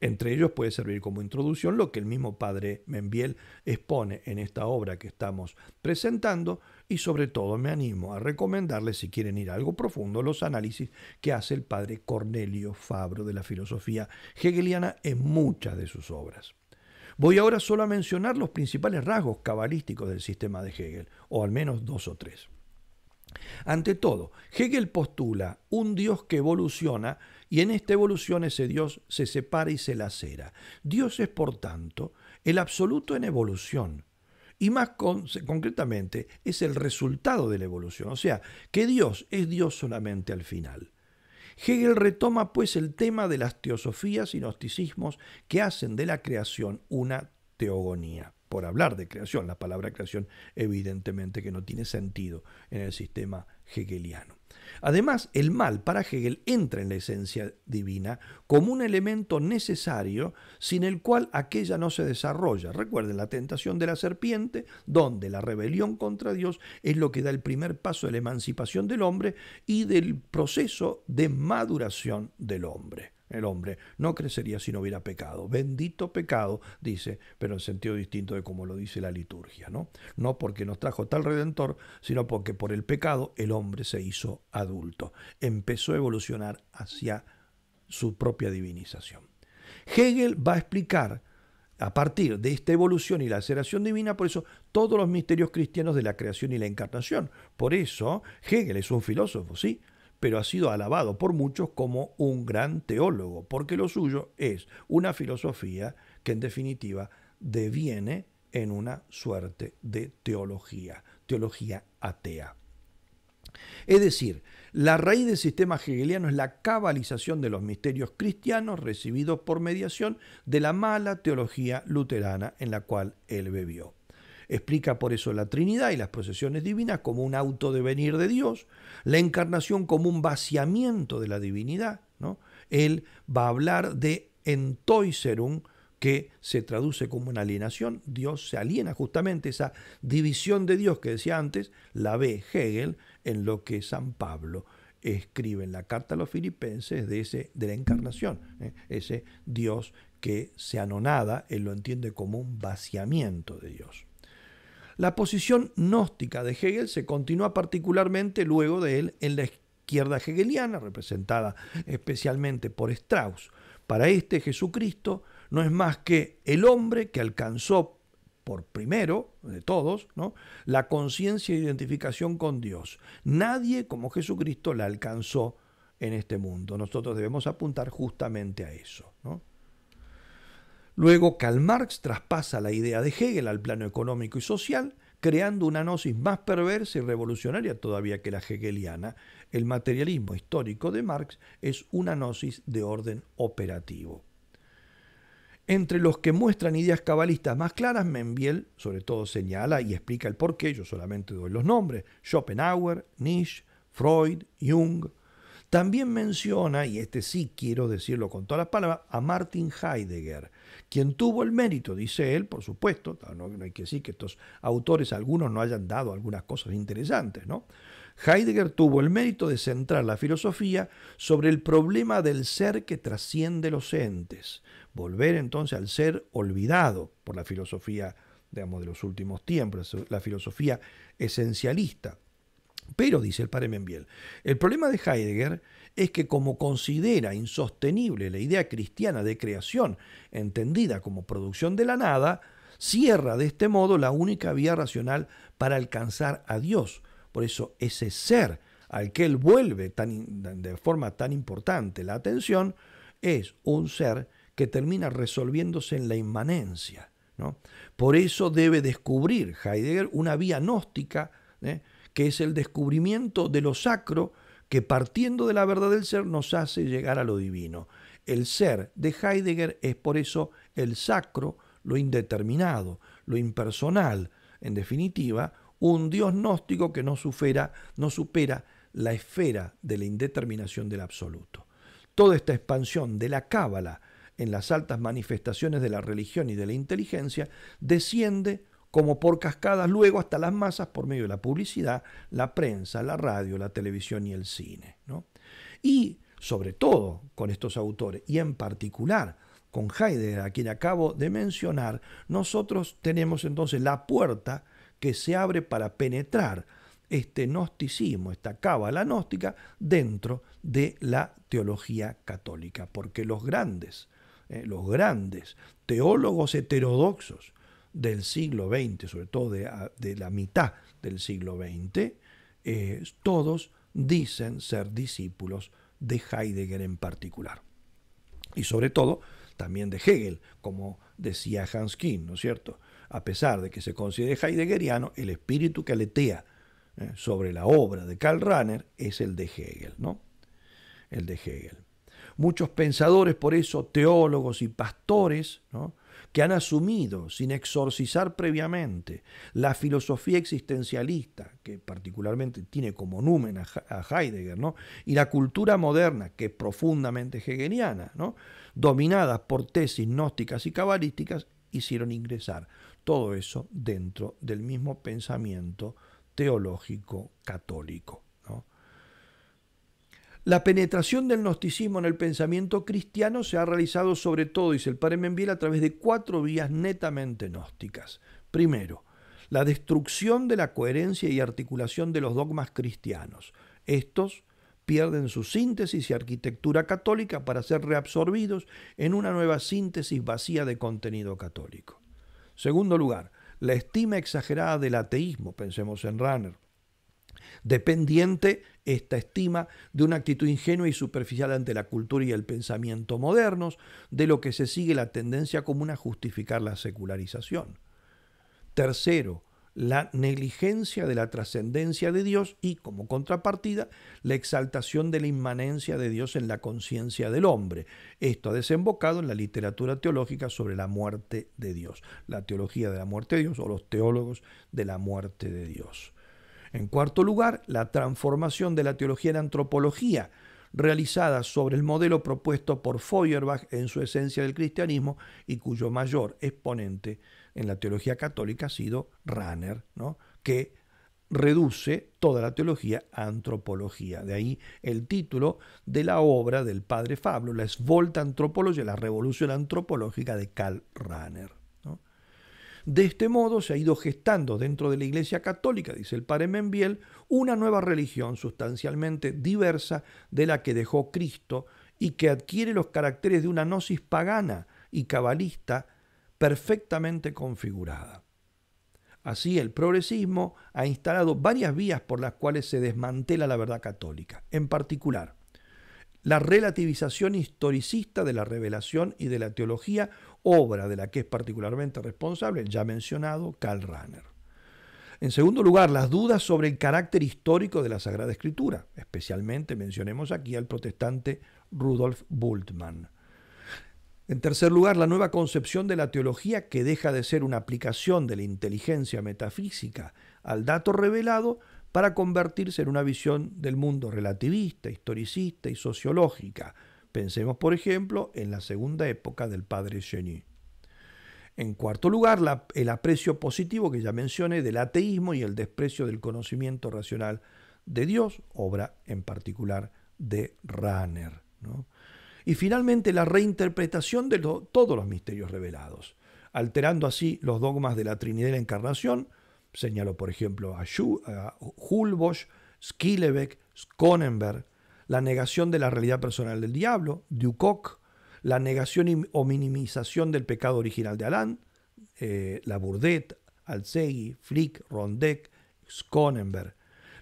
Entre ellos puede servir como introducción lo que el mismo padre Membiel expone en esta obra que estamos presentando y sobre todo me animo a recomendarles si quieren ir algo profundo los análisis que hace el padre Cornelio Fabro de la filosofía hegeliana en muchas de sus obras. Voy ahora solo a mencionar los principales rasgos cabalísticos del sistema de Hegel, o al menos dos o tres. Ante todo, Hegel postula un Dios que evoluciona y en esta evolución ese Dios se separa y se lacera. Dios es, por tanto, el absoluto en evolución. Y más concretamente, es el resultado de la evolución. O sea, que Dios es Dios solamente al final. Hegel retoma pues el tema de las teosofías y gnosticismos que hacen de la creación una teogonía por hablar de creación. La palabra creación evidentemente que no tiene sentido en el sistema hegeliano. Además, el mal para Hegel entra en la esencia divina como un elemento necesario sin el cual aquella no se desarrolla. Recuerden la tentación de la serpiente, donde la rebelión contra Dios es lo que da el primer paso de la emancipación del hombre y del proceso de maduración del hombre el hombre no crecería si no hubiera pecado. Bendito pecado, dice, pero en sentido distinto de como lo dice la liturgia, ¿no? No porque nos trajo tal redentor, sino porque por el pecado el hombre se hizo adulto, empezó a evolucionar hacia su propia divinización. Hegel va a explicar a partir de esta evolución y la aceración divina, por eso todos los misterios cristianos de la creación y la encarnación. Por eso Hegel es un filósofo, sí, pero ha sido alabado por muchos como un gran teólogo, porque lo suyo es una filosofía que en definitiva deviene en una suerte de teología, teología atea. Es decir, la raíz del sistema hegeliano es la cabalización de los misterios cristianos recibidos por mediación de la mala teología luterana en la cual él bebió. Explica por eso la Trinidad y las procesiones divinas como un autodevenir de Dios, la encarnación como un vaciamiento de la divinidad. ¿no? Él va a hablar de entoiserum, que se traduce como una alienación. Dios se aliena justamente esa división de Dios que decía antes, la ve Hegel en lo que San Pablo escribe en la carta a los filipenses de, ese, de la encarnación, ¿eh? ese Dios que se anonada, él lo entiende como un vaciamiento de Dios. La posición gnóstica de Hegel se continúa particularmente luego de él en la izquierda hegeliana, representada especialmente por Strauss. Para este, Jesucristo no es más que el hombre que alcanzó por primero de todos, la conciencia e identificación con Dios. Nadie como Jesucristo la alcanzó en este mundo. Nosotros debemos apuntar justamente a eso. ¿no? Luego Karl Marx traspasa la idea de Hegel al plano económico y social, creando una gnosis más perversa y revolucionaria todavía que la hegeliana. El materialismo histórico de Marx es una gnosis de orden operativo. Entre los que muestran ideas cabalistas más claras, Membiel sobre todo señala y explica el porqué, yo solamente doy los nombres, Schopenhauer, Nietzsche, Freud, Jung. También menciona, y este sí quiero decirlo con todas las palabras, a Martin Heidegger, quien tuvo el mérito, dice él, por supuesto, no, hay que decir que estos autores, algunos no hayan dado algunas cosas interesantes, ¿no? Heidegger tuvo el mérito de centrar la filosofía sobre el problema del ser que trasciende los entes, volver entonces al ser olvidado por la filosofía, digamos, de los últimos tiempos, la filosofía esencialista. Pero, dice el padre Membiel, el problema de Heidegger es que como considera insostenible la idea cristiana de creación, entendida como producción de la nada, cierra de este modo la única vía racional para alcanzar a Dios. Por eso ese ser al que él vuelve tan, de forma tan importante la atención es un ser que termina resolviéndose en la inmanencia. ¿no? Por eso debe descubrir Heidegger una vía gnóstica, ¿eh? que es el descubrimiento de lo sacro que partiendo de la verdad del ser nos hace llegar a lo divino. El ser de Heidegger es por eso el sacro, lo indeterminado, lo impersonal, en definitiva, un Dios gnóstico que no supera, no supera la esfera de la indeterminación del absoluto. Toda esta expansión de la cábala en las altas manifestaciones de la religión y de la inteligencia desciende como por cascadas luego hasta las masas por medio de la publicidad, la prensa, la radio, la televisión y el cine. Y sobre todo con estos autores, y en particular con Heidegger, a quien acabo de mencionar, nosotros tenemos entonces la puerta que se abre para penetrar este gnosticismo, esta cábala gnóstica, dentro de la teología católica, porque los grandes, eh, los grandes teólogos heterodoxos del siglo XX, sobre todo ah, de, la mitad del siglo XX, eh, todos dicen ser discípulos de Heidegger en particular. Y sobre todo también de Hegel, como decía Hans Kim, ¿no es cierto? A pesar de que se considere heideggeriano, el espíritu que aletea eh, sobre la obra de Karl Rahner es el de Hegel, ¿no? El de Hegel. Muchos pensadores, por eso, teólogos y pastores, ¿no? que han asumido, sin exorcizar previamente, la filosofía existencialista, que particularmente tiene como numen a Heidegger, y la cultura moderna, que es profundamente hegeliana, ¿no? dominadas por tesis gnósticas y cabalísticas, hicieron ingresar todo eso dentro del mismo pensamiento teológico católico. La penetración del gnosticismo en el pensamiento cristiano se ha realizado sobre todo, dice el padre Menviel, a través de cuatro vías netamente gnósticas. Primero, la destrucción de la coherencia y articulación de los dogmas cristianos. Estos pierden su síntesis y arquitectura católica para ser reabsorbidos en una nueva síntesis vacía de contenido católico. Segundo lugar, la estima exagerada del ateísmo, pensemos en runner dependiente esta estima de una actitud ingenua y superficial ante la cultura y el pensamiento modernos, de lo que se sigue la tendencia común a justificar la secularización. Tercero, la negligencia de la trascendencia de Dios y, como contrapartida, la exaltación de la inmanencia de Dios en la conciencia del hombre. Esto ha desembocado en la literatura teológica sobre la muerte de Dios, la teología de la muerte de Dios o los teólogos de la muerte de Dios. En cuarto lugar, la transformación de la teología en antropología, realizada sobre el modelo propuesto por Feuerbach en su esencia del cristianismo y cuyo mayor exponente en la teología católica ha sido Ranner, ¿no? que reduce toda la teología a antropología. De ahí el título de la obra del padre Pablo, la esvolta antropología, la revolución antropológica de Karl Rahner. De este modo se ha ido gestando dentro de la Iglesia Católica, dice el padre Membiel, una nueva religión sustancialmente diversa de la que dejó Cristo y que adquiere los caracteres de una gnosis pagana y cabalista perfectamente configurada. Así, el progresismo ha instalado varias vías por las cuales se desmantela la verdad católica. En particular, la relativización historicista de la revelación y de la teología obra de la que es particularmente responsable, el ya mencionado Karl Rahner. En segundo lugar, las dudas sobre el carácter histórico de la Sagrada Escritura, especialmente mencionemos aquí al protestante Rudolf Bultmann. En tercer lugar, la nueva concepción de la teología que deja de ser una aplicación de la inteligencia metafísica al dato revelado para convertirse en una visión del mundo relativista, historicista y sociológica, Pensemos, por ejemplo, en la segunda época del padre Genie. En cuarto lugar, el aprecio positivo que ya mencioné del ateísmo y el desprecio del conocimiento racional de Dios, obra en particular de Rahner. Y finalmente, la reinterpretación de todos los misterios revelados, alterando así los dogmas de la Trinidad y la Encarnación. Señaló, por ejemplo, a, Hulbosch, Skillebeck, Skonenberg, la negación de la realidad personal del diablo, Dukok, la negación o minimización del pecado original de Alain, eh, la Burdet, Flick, Rondek, Skonenberg,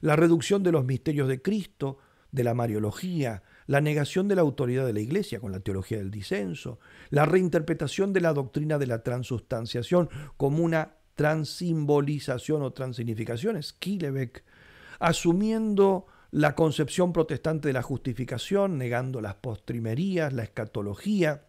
la reducción de los misterios de Cristo, de la Mariología, la negación de la autoridad de la Iglesia con la teología del disenso, la reinterpretación de la doctrina de la transustanciación como una transsimbolización o transignificación, es asumiendo la concepción protestante de la justificación, negando las postrimerías, la escatología,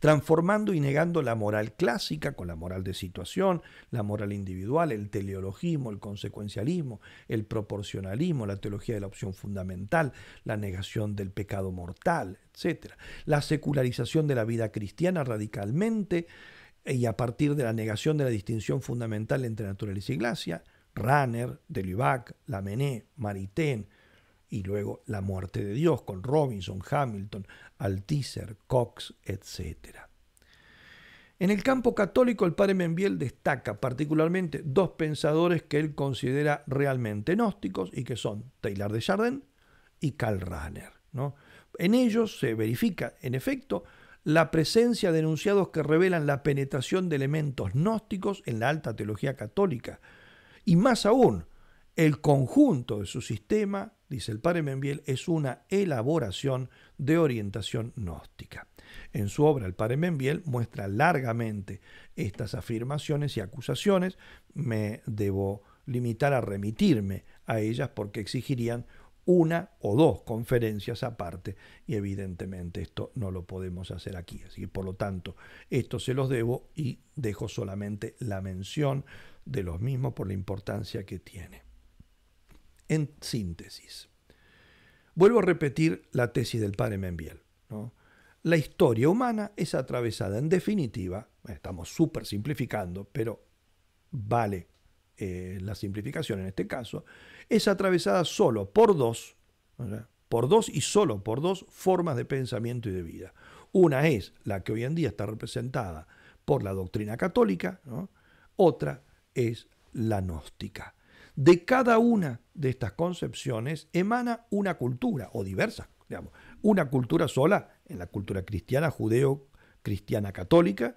transformando y negando la moral clásica con la moral de situación, la moral individual, el teleologismo, el consecuencialismo, el proporcionalismo, la teología de la opción fundamental, la negación del pecado mortal, etc. La secularización de la vida cristiana radicalmente y a partir de la negación de la distinción fundamental entre naturaleza y iglesia. Runner, Delivac, Lamené, Maritain, y luego La muerte de Dios con Robinson, Hamilton, Altizer, Cox, etc. En el campo católico el padre Membiel destaca particularmente dos pensadores que él considera realmente gnósticos y que son Taylor de Chardin y Karl Rahner. En ellos se verifica, en efecto, la presencia de enunciados que revelan la penetración de elementos gnósticos en la alta teología católica, y más aún, el conjunto de su sistema, dice el padre Membiel, es una elaboración de orientación gnóstica. En su obra, el padre Membiel muestra largamente estas afirmaciones y acusaciones. Me debo limitar a remitirme a ellas porque exigirían una o dos conferencias aparte y evidentemente esto no lo podemos hacer aquí. Así que por lo tanto, esto se los debo y dejo solamente la mención de los mismos por la importancia que tiene. En síntesis, vuelvo a repetir la tesis del padre Membiel. La historia humana es atravesada en definitiva, estamos súper simplificando, pero vale eh, la simplificación en este caso, es atravesada solo por dos, por dos y solo por dos formas de pensamiento y de vida. Una es la que hoy en día está representada por la doctrina católica, otra es la gnóstica. De cada una de estas concepciones emana una cultura, o diversas, digamos, una cultura sola en la cultura cristiana, judeo, cristiana católica,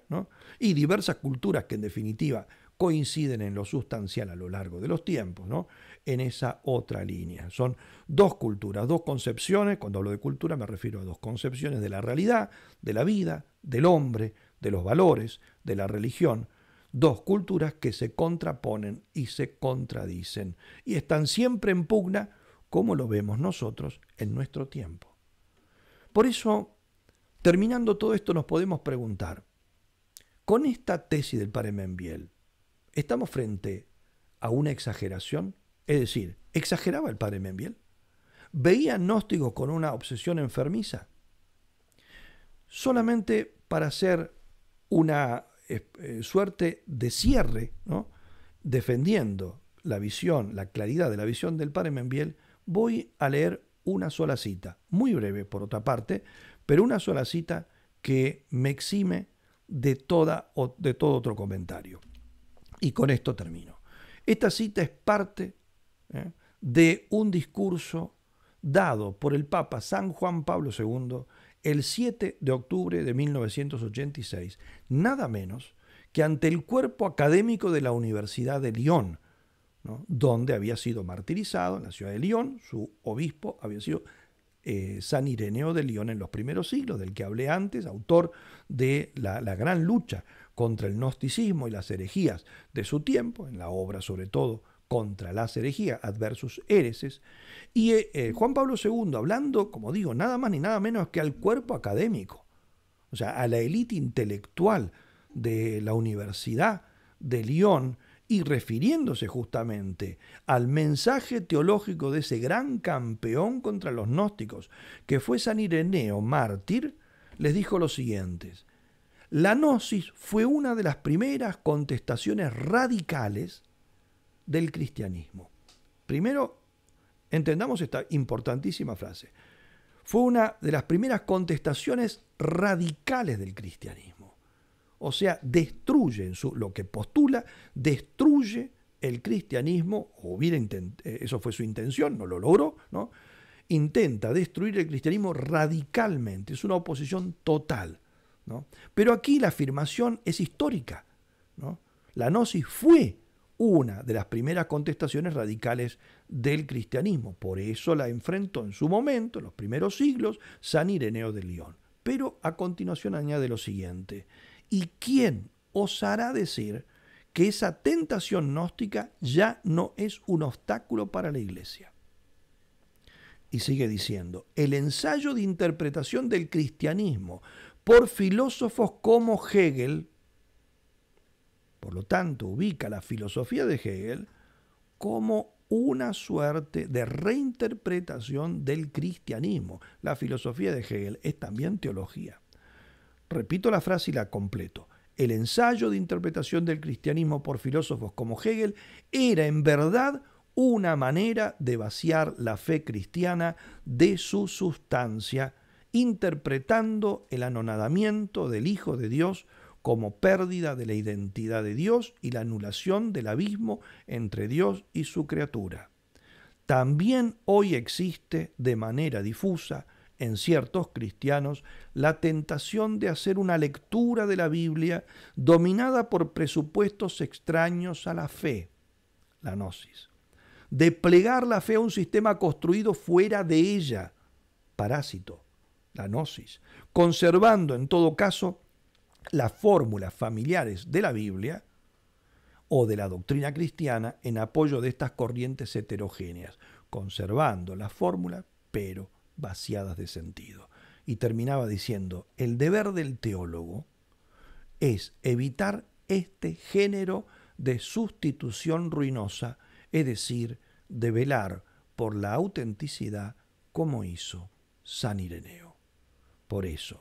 y diversas culturas que en definitiva coinciden en lo sustancial a lo largo de los tiempos, ¿no? en esa otra línea. Son dos culturas, dos concepciones, cuando hablo de cultura me refiero a dos concepciones de la realidad, de la vida, del hombre, de los valores, de la religión, dos culturas que se contraponen y se contradicen y están siempre en pugna como lo vemos nosotros en nuestro tiempo. Por eso, terminando todo esto, nos podemos preguntar, con esta tesis del Paré-Membiel, estamos frente a una exageración. Es decir, ¿exageraba el padre Membiel? ¿Veía gnósticos con una obsesión enfermiza? Solamente para hacer una eh, suerte de cierre, defendiendo la visión, la claridad de la visión del padre Membiel, voy a leer una sola cita, muy breve por otra parte, pero una sola cita que me exime de, toda, de todo otro comentario y con esto termino. Esta cita es parte ¿eh? de un discurso dado por el Papa San Juan Pablo II el 7 de octubre de 1986, nada menos que ante el cuerpo académico de la Universidad de Lyon, donde había sido martirizado en la ciudad de Lyon, su obispo había sido eh, San Ireneo de Lyon en los primeros siglos, del que hablé antes, autor de la gran lucha contra el gnosticismo y las herejías de su tiempo, en la obra sobre todo contra las herejías, adversus hereses, y eh, eh, Juan Pablo II hablando, como digo, nada más ni nada menos que al cuerpo académico, o sea, a la élite intelectual de la Universidad de Lyon, y refiriéndose justamente al mensaje teológico de ese gran campeón contra los gnósticos, que fue San Ireneo, mártir, les dijo lo siguientes... La gnosis fue una de las primeras contestaciones radicales del cristianismo. Primero, entendamos esta importantísima frase. Fue una de las primeras contestaciones radicales del cristianismo. O sea, destruye lo que postula, destruye el cristianismo, o bien eh, eso fue su intención, no lo logró, ¿no? intenta destruir el cristianismo radicalmente, es una oposición total pero aquí la afirmación es histórica. La gnosis fue una de las primeras contestaciones radicales del cristianismo. Por eso la enfrentó en su momento, en los primeros siglos, San Ireneo de León. Pero a continuación añade lo siguiente. ¿Y quién osará decir que esa tentación gnóstica ya no es un obstáculo para la iglesia? Y sigue diciendo, el ensayo de interpretación del cristianismo por filósofos como Hegel, por lo tanto ubica la filosofía de Hegel como una suerte de reinterpretación del cristianismo. La filosofía de Hegel es también teología. Repito la frase y la completo. El ensayo de interpretación del cristianismo por filósofos como Hegel era en verdad una manera de vaciar la fe cristiana de su sustancia interpretando el anonadamiento del Hijo de Dios como pérdida de la identidad de Dios y la anulación del abismo entre Dios y su criatura. También hoy existe de manera difusa en ciertos cristianos la tentación de hacer una lectura de la Biblia dominada por presupuestos extraños a la fe, la gnosis, de plegar la fe a un sistema construido fuera de ella, parásito, la gnosis, conservando en todo caso las fórmulas familiares de la Biblia o de la doctrina cristiana en apoyo de estas corrientes heterogéneas, conservando las fórmulas pero vaciadas de sentido. Y terminaba diciendo, el deber del teólogo es evitar este género de sustitución ruinosa, es decir, de velar por la autenticidad como hizo San Ireneo. Por eso,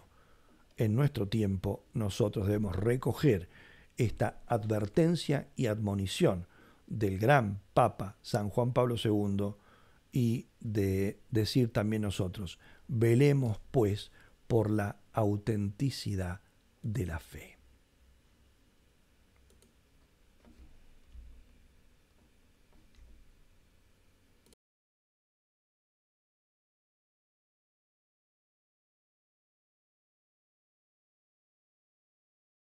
en nuestro tiempo nosotros debemos recoger esta advertencia y admonición del gran Papa San Juan Pablo II y de decir también nosotros, velemos pues por la autenticidad de la fe.